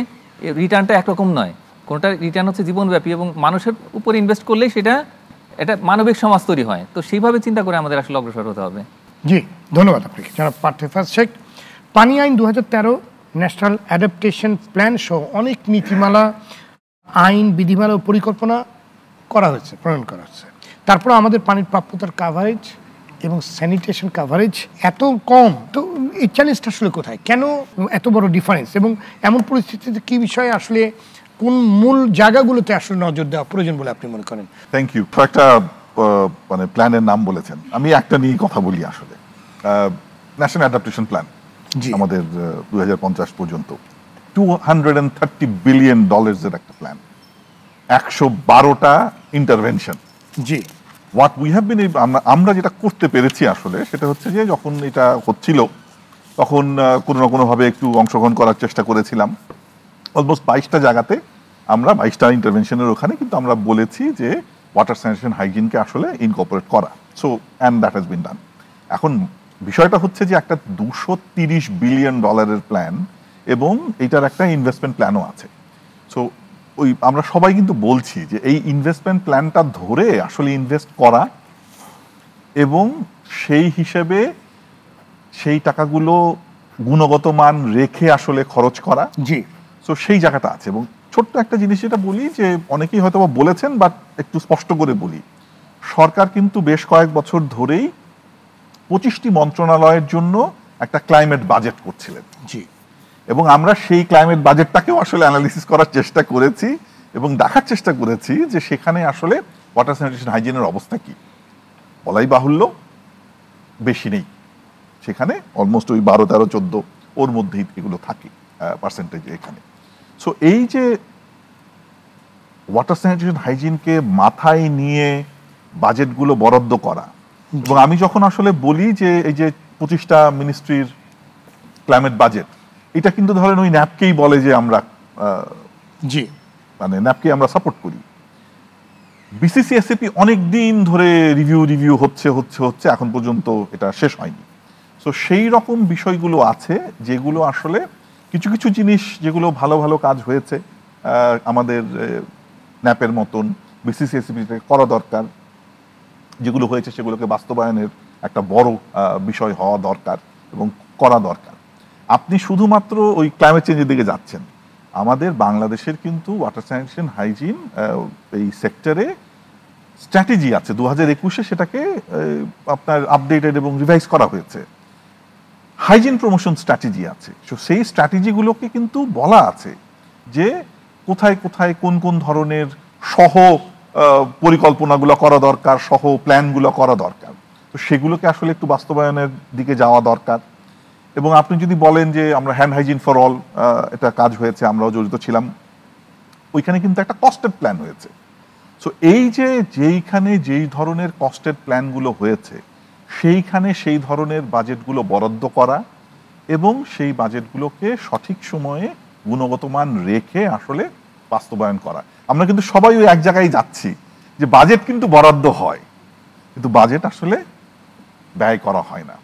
রিটার্নটা একরকম নয় কোনটা রিটার্ন হচ্ছে জীবনব্যাপী এবং মানুষের উপর ইনভেস্ট করলেই সেটা এটা মানবিক সমাজ তৈরি হয় তো সেইভাবে চিন্তা করে আমাদের আসলে অগ্রসর হতে হবে জি ধন্যবাদ আপনাকে যারা পার্থেফাস শেখ পানি আইন দু ন্যাশনাল অ্যাডাপ্টেশন প্ল্যান সহ অনেক নীতিমালা আইন বিধিমালা ও পরিকল্পনা করা হয়েছে প্রণয়ন করা হচ্ছে তারপর আমাদের পানির প্রাপ্যতার কাভারেজ এবং স্যানিটেশন কাভারেজ এত কম তো এই চ্যালেঞ্জটা আসলে কোথায় কেন এত বড় ডিফারেন্স এবং এমন পরিস্থিতিতে কি বিষয়ে আসলে কোন মূল জায়গাগুলোতে আসলে নজর দেওয়া প্রয়োজন বলে আপনি মনে করেন থ্যাংক ইউ একটা মানে প্ল্যানের নাম বলেছেন আমি একটা নিয়ে কথা বলি আসলে ন্যাশনাল অ্যাডাপ্টেশন প্ল্যান আমাদের দু পর্যন্ত two hundred and thirty billion ডলার্সের একটা প্ল্যান একশো বারোটা ইন্টারভেনশন জি হোয়াট উই হ্যাভ বিন আমরা যেটা করতে পেরেছি আসলে সেটা হচ্ছে যে যখন এটা হচ্ছিল তখন কোনো না কোনোভাবে একটু অংশগ্রহণ করার চেষ্টা করেছিলাম অলমোস্ট বাইশটা জায়গাতে আমরা বাইশটা ইন্টারভেনশনের ওখানে কিন্তু আমরা বলেছি যে ওয়াটার স্যানিটেশন হাইজিনকে আসলে ইনকর্পোরেট করা so and that has been done এখন বিষয়টা হচ্ছে যে একটা দুশো তিরিশ বিলিয়ন ডলারের প্ল্যান এবং এটার একটা ইনভেস্টমেন্ট প্ল্যানও আছে সো ওই আমরা সবাই কিন্তু বলছি যে এই ইনভেস্টমেন্ট প্ল্যানটা ধরে আসলে ইনভেস্ট করা এবং সেই হিসেবে সেই টাকাগুলো গুণগত মান রেখে আসলে খরচ করা জি সো সেই জায়গাটা আছে এবং ছোট্ট একটা জিনিস যেটা বলি যে অনেকেই হয়তো বলেছেন বাট একটু স্পষ্ট করে বলি সরকার কিন্তু বেশ কয়েক বছর ধরেই পঁচিশটি মন্ত্রণালয়ের জন্য একটা ক্লাইমেট বাজেট করছিলেন জি এবং আমরা সেই ক্লাইমেট বাজেটটাকেও আসলে অ্যানালিসিস করার চেষ্টা করেছি এবং দেখার চেষ্টা করেছি যে সেখানে আসলে ওয়াটার স্যানিটেশন হাইজিনের অবস্থা কি বলাই বাহুল্য বেশি নেই সেখানে অলমোস্ট ওই বারো তেরো চোদ্দ ওর মধ্যেই এগুলো থাকে পার্সেন্টেজ এখানে সো এই যে ওয়াটার স্যানিটেশন হাইজিনকে মাথায় নিয়ে বাজেটগুলো বরাদ্দ করা এবং আমি যখন আসলে বলি যে এই যে পঁচিশটা মিনিস্ট্রির ক্লাইমেট বাজেট এটা কিন্তু ধরেন ওই ন্যাপকেই বলে যে আমরা জি মানে ন্যাপকে আমরা সাপোর্ট করি বিসিসিএসএপি অনেক দিন ধরে রিভিউ রিভিউ হচ্ছে হচ্ছে হচ্ছে এখন পর্যন্ত এটা শেষ হয়নি সো সেই রকম বিষয়গুলো আছে যেগুলো আসলে কিছু কিছু জিনিস যেগুলো ভালো ভালো কাজ হয়েছে আমাদের ন্যাপের মতন বিসিসিএসএপি করা দরকার যেগুলো হয়েছে সেগুলোকে বাস্তবায়নের একটা বড় বিষয় হওয়া দরকার এবং করা দরকার আপনি শুধুমাত্র ওই ক্লাইমেট চেঞ্জের দিকে যাচ্ছেন আমাদের বাংলাদেশের কিন্তু ওয়াটার সায়েন্স অ্যান্ড হাইজিন এই সেক্টরে স্ট্র্যাটেজি আছে দু হাজার একুশে সেটাকে আপনার আপডেটেড এবং রিভাইজ করা হয়েছে হাইজিন প্রমোশন স্ট্র্যাটেজি আছে সো সেই স্ট্র্যাটেজিগুলোকে কিন্তু বলা আছে যে কোথায় কোথায় কোন কোন ধরনের সহ পরিকল্পনাগুলো করা দরকার সহ প্ল্যানগুলো করা দরকার তো সেগুলোকে আসলে একটু বাস্তবায়নের দিকে যাওয়া দরকার এবং আপনি যদি বলেন যে আমরা হ্যান্ড হাইজিন ফর অল এটা কাজ হয়েছে আমরাও জড়িত ছিলাম ওইখানে কিন্তু একটা কস্টেড প্ল্যান হয়েছে সো এই যে যেইখানে যেই ধরনের কস্টেড প্ল্যানগুলো হয়েছে সেইখানে সেই ধরনের বাজেটগুলো বরাদ্দ করা এবং সেই বাজেটগুলোকে সঠিক সময়ে গুণগত মান রেখে আসলে বাস্তবায়ন করা আমরা কিন্তু সবাই ওই এক জায়গায় যাচ্ছি যে বাজেট কিন্তু বরাদ্দ হয় কিন্তু বাজেট আসলে ব্যয় করা হয় না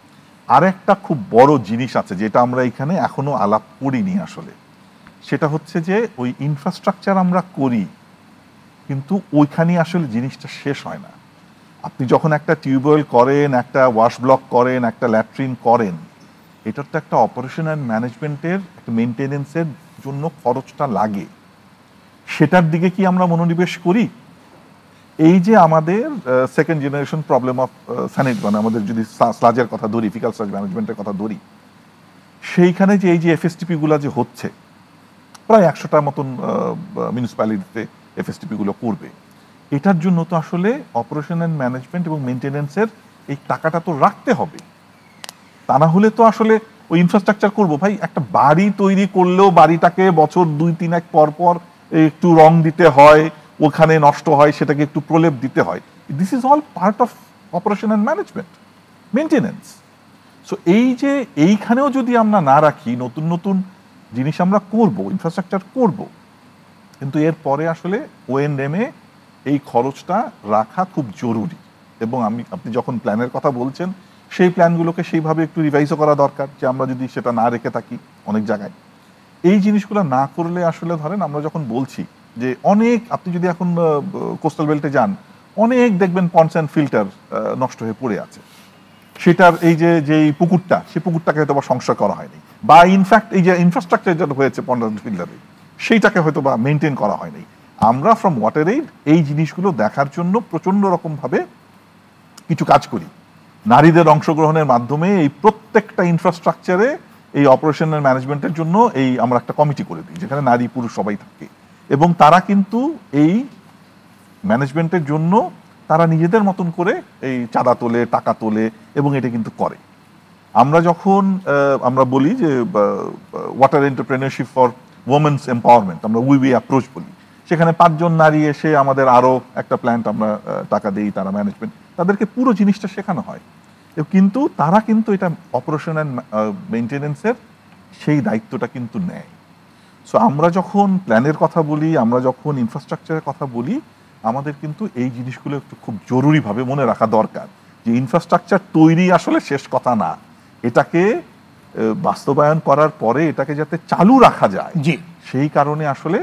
আর একটা খুব বড় জিনিস আছে যেটা আমরা এখানে এখনো আলাপ করিনি আসলে সেটা হচ্ছে যে ওই ইনফ্রাস্ট্রাকচার আমরা করি কিন্তু ওইখানে আসলে জিনিসটা শেষ হয় না আপনি যখন একটা টিউবওয়েল করেন একটা ওয়াশ ব্লক করেন একটা ল্যাট্রিন করেন এটার তো একটা অপারেশন অ্যান্ড ম্যানেজমেন্টের একটা মেনটেনেন্সের জন্য খরচটা লাগে সেটার দিকে কি আমরা মনোনিবেশ করি এই যে আমাদের সেকেন্ড জেনারেশন প্রবলেম অফ স্যানিট মানে আমাদের যদি স্লাজের কথা ধরি ফিকাল স্লাজ ম্যানেজমেন্টের কথা ধরি সেইখানে যে এই যে এফএসটিপিগুলো যে হচ্ছে প্রায় একশোটার মতন মিউনিসিপ্যালিটিতে এফএসটিপিগুলো করবে এটার জন্য তো আসলে অপারেশন অ্যান্ড ম্যানেজমেন্ট এবং মেনটেনেন্সের এই টাকাটা তো রাখতে হবে তা না হলে তো আসলে ওই ইনফ্রাস্ট্রাকচার করবো ভাই একটা বাড়ি তৈরি করলেও বাড়িটাকে বছর দুই তিন এক পর পর একটু রং দিতে হয় ওখানে নষ্ট হয় সেটাকে একটু প্রলেপ দিতে হয় this is all part of operation and management maintenance so এই যে এইখানেও যদি আমরা না রাখি নতুন নতুন জিনিস আমরা করব ইনফ্রাস্ট্রাকচার করব কিন্তু এর পরে আসলে ওএন এ এই খরচটা রাখা খুব জরুরি এবং আমি আপনি যখন প্ল্যানের কথা বলছেন সেই প্ল্যানগুলোকে সেইভাবে একটু রিভাইজও করা দরকার যে আমরা যদি সেটা না রেখে থাকি অনেক জায়গায় এই জিনিসগুলো না করলে আসলে ধরেন আমরা যখন বলছি যে অনেক আপনি যদি এখন কোস্টাল বেল্টে যান অনেক দেখবেন পন্স অ্যান্ড ফিল্টার নষ্ট হয়ে পড়ে আছে সেটার এই যে যেই পুকুরটা সেই পুকুরটাকে হয়তো বা সংশয় করা হয়নি বা ইনফ্যাক্ট এই যে ইনফ্রাস্ট্রাকচার যেটা হয়েছে পন্স অ্যান্ড ফিল্টারে সেইটাকে হয়তো বা মেনটেন করা হয়নি আমরা ফ্রম ওয়াটার এইড এই জিনিসগুলো দেখার জন্য প্রচণ্ড রকমভাবে কিছু কাজ করি নারীদের অংশগ্রহণের মাধ্যমে এই প্রত্যেকটা ইনফ্রাস্ট্রাকচারে এই অপারেশনের ম্যানেজমেন্টের জন্য এই আমরা একটা কমিটি করে দিই যেখানে নারী পুরুষ সবাই থাকে এবং তারা কিন্তু এই ম্যানেজমেন্টের জন্য তারা নিজেদের মতন করে এই চাঁদা তোলে টাকা তোলে এবং এটা কিন্তু করে আমরা যখন আমরা বলি যে water entrepreneurship for women's empowerment আমরা উই উই অ্যাপ্রোচ বলি সেখানে পাঁচজন নারী এসে আমাদের আরও একটা প্ল্যান্ট আমরা টাকা দিই তারা ম্যানেজমেন্ট তাদেরকে পুরো জিনিসটা শেখানো হয় কিন্তু তারা কিন্তু এটা অপারেশন অ্যান্ড মেনটেনেন্সের সেই দায়িত্বটা কিন্তু নেয় সো আমরা যখন প্ল্যানের কথা বলি আমরা যখন ইনফ্রাস্ট্রাকচারের কথা বলি আমাদের কিন্তু এই জিনিসগুলো একটু খুব জরুরিভাবে মনে রাখা দরকার যে ইনফ্রাস্ট্রাকচার তৈরি আসলে শেষ কথা না এটাকে বাস্তবায়ন করার পরে এটাকে যাতে চালু রাখা যায় জি সেই কারণে আসলে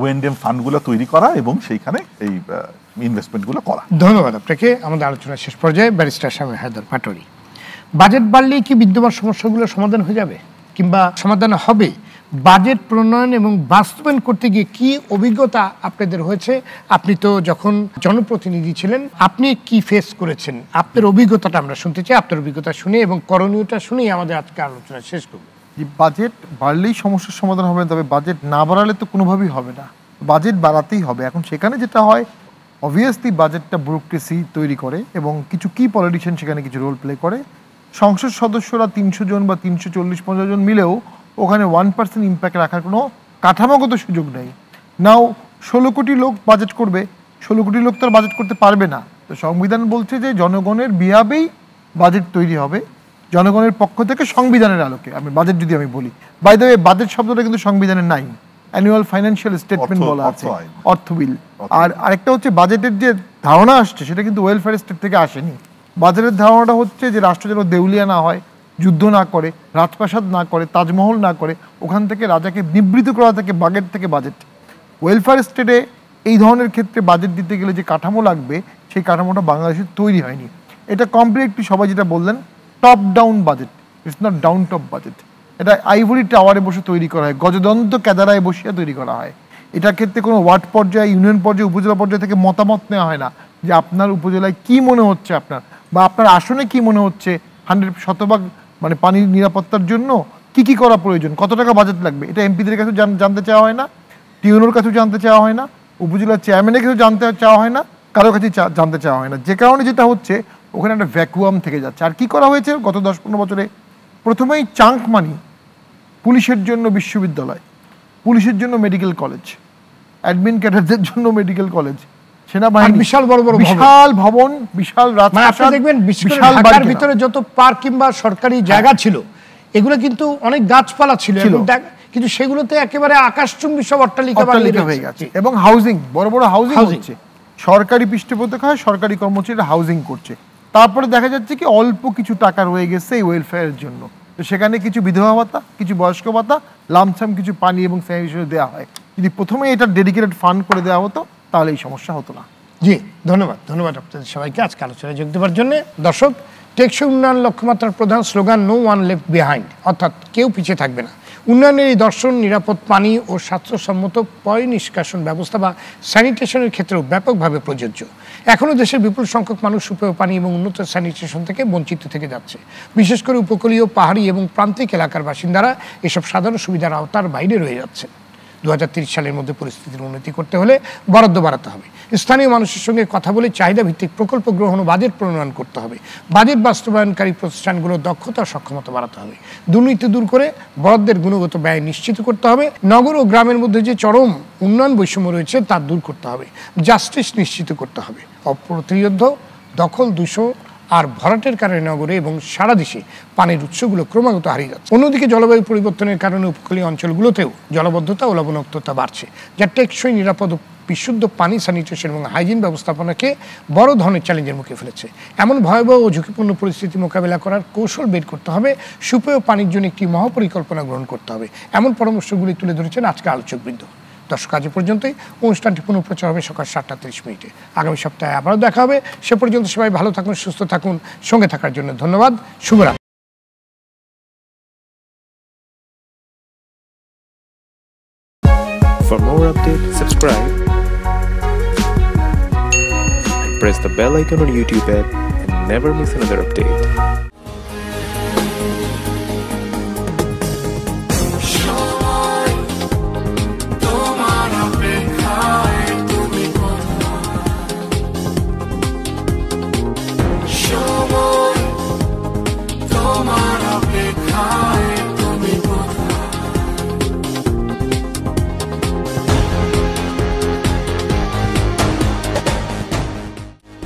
ওয়েন্ডেম ফান্ডগুলো তৈরি করা এবং সেইখানে এই ইনভেস্টমেন্টগুলো করা ধন্যবাদ আপনাকে আমাদের আলোচনার শেষ পর্যায়ে ব্যারিস্টার স্বামী হায়দার পাটোরি বাজেট বাড়লেই কি বিদ্যমান সমস্যাগুলো সমাধান হয়ে যাবে কিংবা সমাধান হবে বাজেট প্রণয়ন এবং বাস্তবায়ন করতে গিয়ে কি অভিজ্ঞতা আপনাদের হয়েছে আপনি তো যখন জনপ্রতিনিধি ছিলেন আপনি কি ফেস করেছেন আপনার অভিজ্ঞতাটা আমরা শুনতে চাই আপনার অভিজ্ঞতা শুনে এবং করণীয়টা শুনেই আমাদের আজকে আলোচনা শেষ করব যে বাজেট বাড়লেই সমস্যার সমাধান হবে তবে বাজেট না বাড়ালে তো কোনোভাবেই হবে না বাজেট বাড়াতেই হবে এখন সেখানে যেটা হয় অবভিয়াসলি বাজেটটা ব্যুরোক্রেসি তৈরি করে এবং কিছু কি পলিটিশিয়ান সেখানে কিছু রোল প্লে করে সংসদ সদস্যরা তিনশো জন বা তিনশো চল্লিশ পঞ্চাশ জন মিলেও ওখানে ওয়ান পার্সেন্ট ইম্প্যাক্ট রাখার কোনো কাঠামোগত সুযোগ নেই নাও ষোলো কোটি লোক বাজেট করবে ষোলো কোটি লোক তার বাজেট করতে পারবে না তো সংবিধান বলছে যে জনগণের বিয়াবেই বাজেট তৈরি হবে জনগণের পক্ষ থেকে সংবিধানের আলোকে আমি বাজেট যদি আমি বলি বাই দ্য বাজেট শব্দটা কিন্তু সংবিধানে নাই অ্যানুয়াল ফাইন্যান্সিয়াল স্টেটমেন্ট বলা আছে অর্থ বিল আর আরেকটা হচ্ছে বাজেটের যে ধারণা আসছে সেটা কিন্তু ওয়েলফেয়ার স্টেট থেকে আসেনি বাজেটের ধারণাটা হচ্ছে যে রাষ্ট্র যেন দেউলিয়া না হয় যুদ্ধ না করে রাজপ্রাসাদ না করে তাজমহল না করে ওখান থেকে রাজাকে নিবৃত করা থাকে বাগেট থেকে বাজেট ওয়েলফেয়ার স্টেটে এই ধরনের ক্ষেত্রে বাজেট দিতে গেলে যে কাঠামো লাগবে সেই কাঠামোটা বাংলাদেশে তৈরি হয়নি এটা কমপ্লিটলি সবাই যেটা বললেন top down budget it's not down top budget এটা আইভরি টাওয়ারে বসে তৈরি করা হয় গজদন্ত কেদারায় বসিয়া তৈরি করা হয় এটা ক্ষেত্রে কোনো ওয়ার্ড পর্যায়ে ইউনিয়ন পর্যায়ে উপজেলা পর্যায়ে থেকে মতামত নেওয়া হয় না যে আপনার উপজেলায় কি মনে হচ্ছে আপনার বা আপনার আসনে কি মনে হচ্ছে হান্ড্রেড শতভাগ মানে পানির নিরাপত্তার জন্য কি কি করা প্রয়োজন কত টাকা বাজেট লাগবে এটা এমপিদের কাছে জানতে চাওয়া হয় না টিউনোর কাছেও জানতে চাওয়া হয় না উপজেলার চেয়ারম্যানের কাছেও জানতে চাওয়া হয় না কারো কাছে জানতে চাওয়া হয় না যে কারণে যেটা হচ্ছে ওখানে একটা ভ্যাকুয়াম থেকে যাচ্ছে আর কি করা হয়েছে গত দশ পনেরো বছরে প্রথমেই চাঙ্ক মানি পুলিশের জন্য বিশ্ববিদ্যালয় পুলিশের জন্য মেডিকেল কলেজ অ্যাডমিন ক্যাডারদের জন্য মেডিকেল কলেজ সেনাবাহিনী বিশাল বড় বড় বিশাল ভবন বিশাল মানে রাস্তা দেখবেন বিশাল ভিতরে যত পার্ক কিংবা সরকারি জায়গা হ্যাঁ। ছিল এগুলো কিন্তু অনেক গাছপালা ছিল কিন্তু সেগুলোতে একেবারে আকাশচুম্বী সব অট্টালিকা অট্টালিকা হয়ে গেছে এবং হাউজিং বড় বড় হাউজিং হচ্ছে সরকারি পৃষ্ঠপোষক হয় সরকারি কর্মচারীরা হাউজিং করছে তারপরে দেখা যাচ্ছে কি অল্প কিছু টাকা রয়ে গেছে এই ওয়েলফেয়ারের জন্য তো সেখানে কিছু বিধবা ভাতা কিছু বয়স্ক ভাতা লামছাম কিছু পানি এবং স্যানিটেশন দেওয়া হয় যদি প্রথমে এটা ডেডিকেটেড ফান্ড করে দেওয়া হতো তাহলে এই সমস্যা হতো না জি ধন্যবাদ ধন্যবাদ আপনাদের সবাইকে আজকে আলোচনায় যোগ দেওয়ার জন্য দর্শক টেকসই উন্নয়ন লক্ষ্যমাত্রার প্রধান slogan no one left behind অর্থাৎ কেউ পিছিয়ে থাকবে না উন্নয়নের এই দর্শন নিরাপদ পানি ও স্বাস্থ্যসম্মত পয় নিষ্কাশন ব্যবস্থা বা স্যানিটেশনের ক্ষেত্রেও ব্যাপকভাবে প্রযোজ্য এখনও দেশের বিপুল সংখ্যক মানুষ সুপেয় পানি এবং উন্নত স্যানিটেশন থেকে বঞ্চিত থেকে যাচ্ছে বিশেষ করে উপকূলীয় পাহাড়ি এবং প্রান্তিক এলাকার বাসিন্দারা এসব সাধারণ সুবিধার আওতার বাইরে রয়ে যাচ্ছে দু সালের মধ্যে পরিস্থিতির উন্নতি করতে হলে বরাদ্দ বাড়াতে হবে স্থানীয় মানুষের সঙ্গে কথা বলে চাহিদা ভিত্তিক প্রকল্প গ্রহণ ও বাজেট প্রণয়ন করতে হবে বাজেট বাস্তবায়নকারী প্রতিষ্ঠানগুলোর দক্ষতা সক্ষমতা বাড়াতে হবে দুর্নীতি দূর করে বরাদ্দের গুণগত ব্যয় নিশ্চিত করতে হবে নগর ও গ্রামের মধ্যে যে চরম উন্নয়ন বৈষম্য রয়েছে তা দূর করতে হবে জাস্টিস নিশ্চিত করতে হবে প্রতিরোধ দখল দুশো আর ভরাটের কারণে নগরে এবং সারা দেশে পানির উৎসগুলো ক্রমাগত হারিয়ে যাচ্ছে অন্যদিকে জলবায়ু পরিবর্তনের কারণে উপকূলীয় অঞ্চলগুলোতেও জলবদ্ধতা ও লবণাক্ততা বাড়ছে যা টেকসই নিরাপদ বিশুদ্ধ পানি স্যানিটেশন এবং হাইজিন ব্যবস্থাপনাকে বড় ধরনের চ্যালেঞ্জের মুখে ফেলেছে এমন ভয়াবহ ও ঝুঁকিপূর্ণ পরিস্থিতি মোকাবেলা করার কৌশল বের করতে হবে সুপেয় পানির জন্য একটি মহাপরিকল্পনা গ্রহণ করতে হবে এমন পরামর্শগুলি তুলে ধরেছেন আজকে আলোচকবৃন্দ দর্শক আজ পর্যন্তই অনুষ্ঠানটি পুনঃপ্রচার হবে সকাল সাতটা তিরিশ মিনিটে আগামী সপ্তাহে আবারও দেখা হবে সে পর্যন্ত সবাই ভালো থাকুন সুস্থ থাকুন সঙ্গে থাকার জন্য ধন্যবাদ শুভরাত্রি For more updates, subscribe and press the bell icon on YouTube app and never miss another update.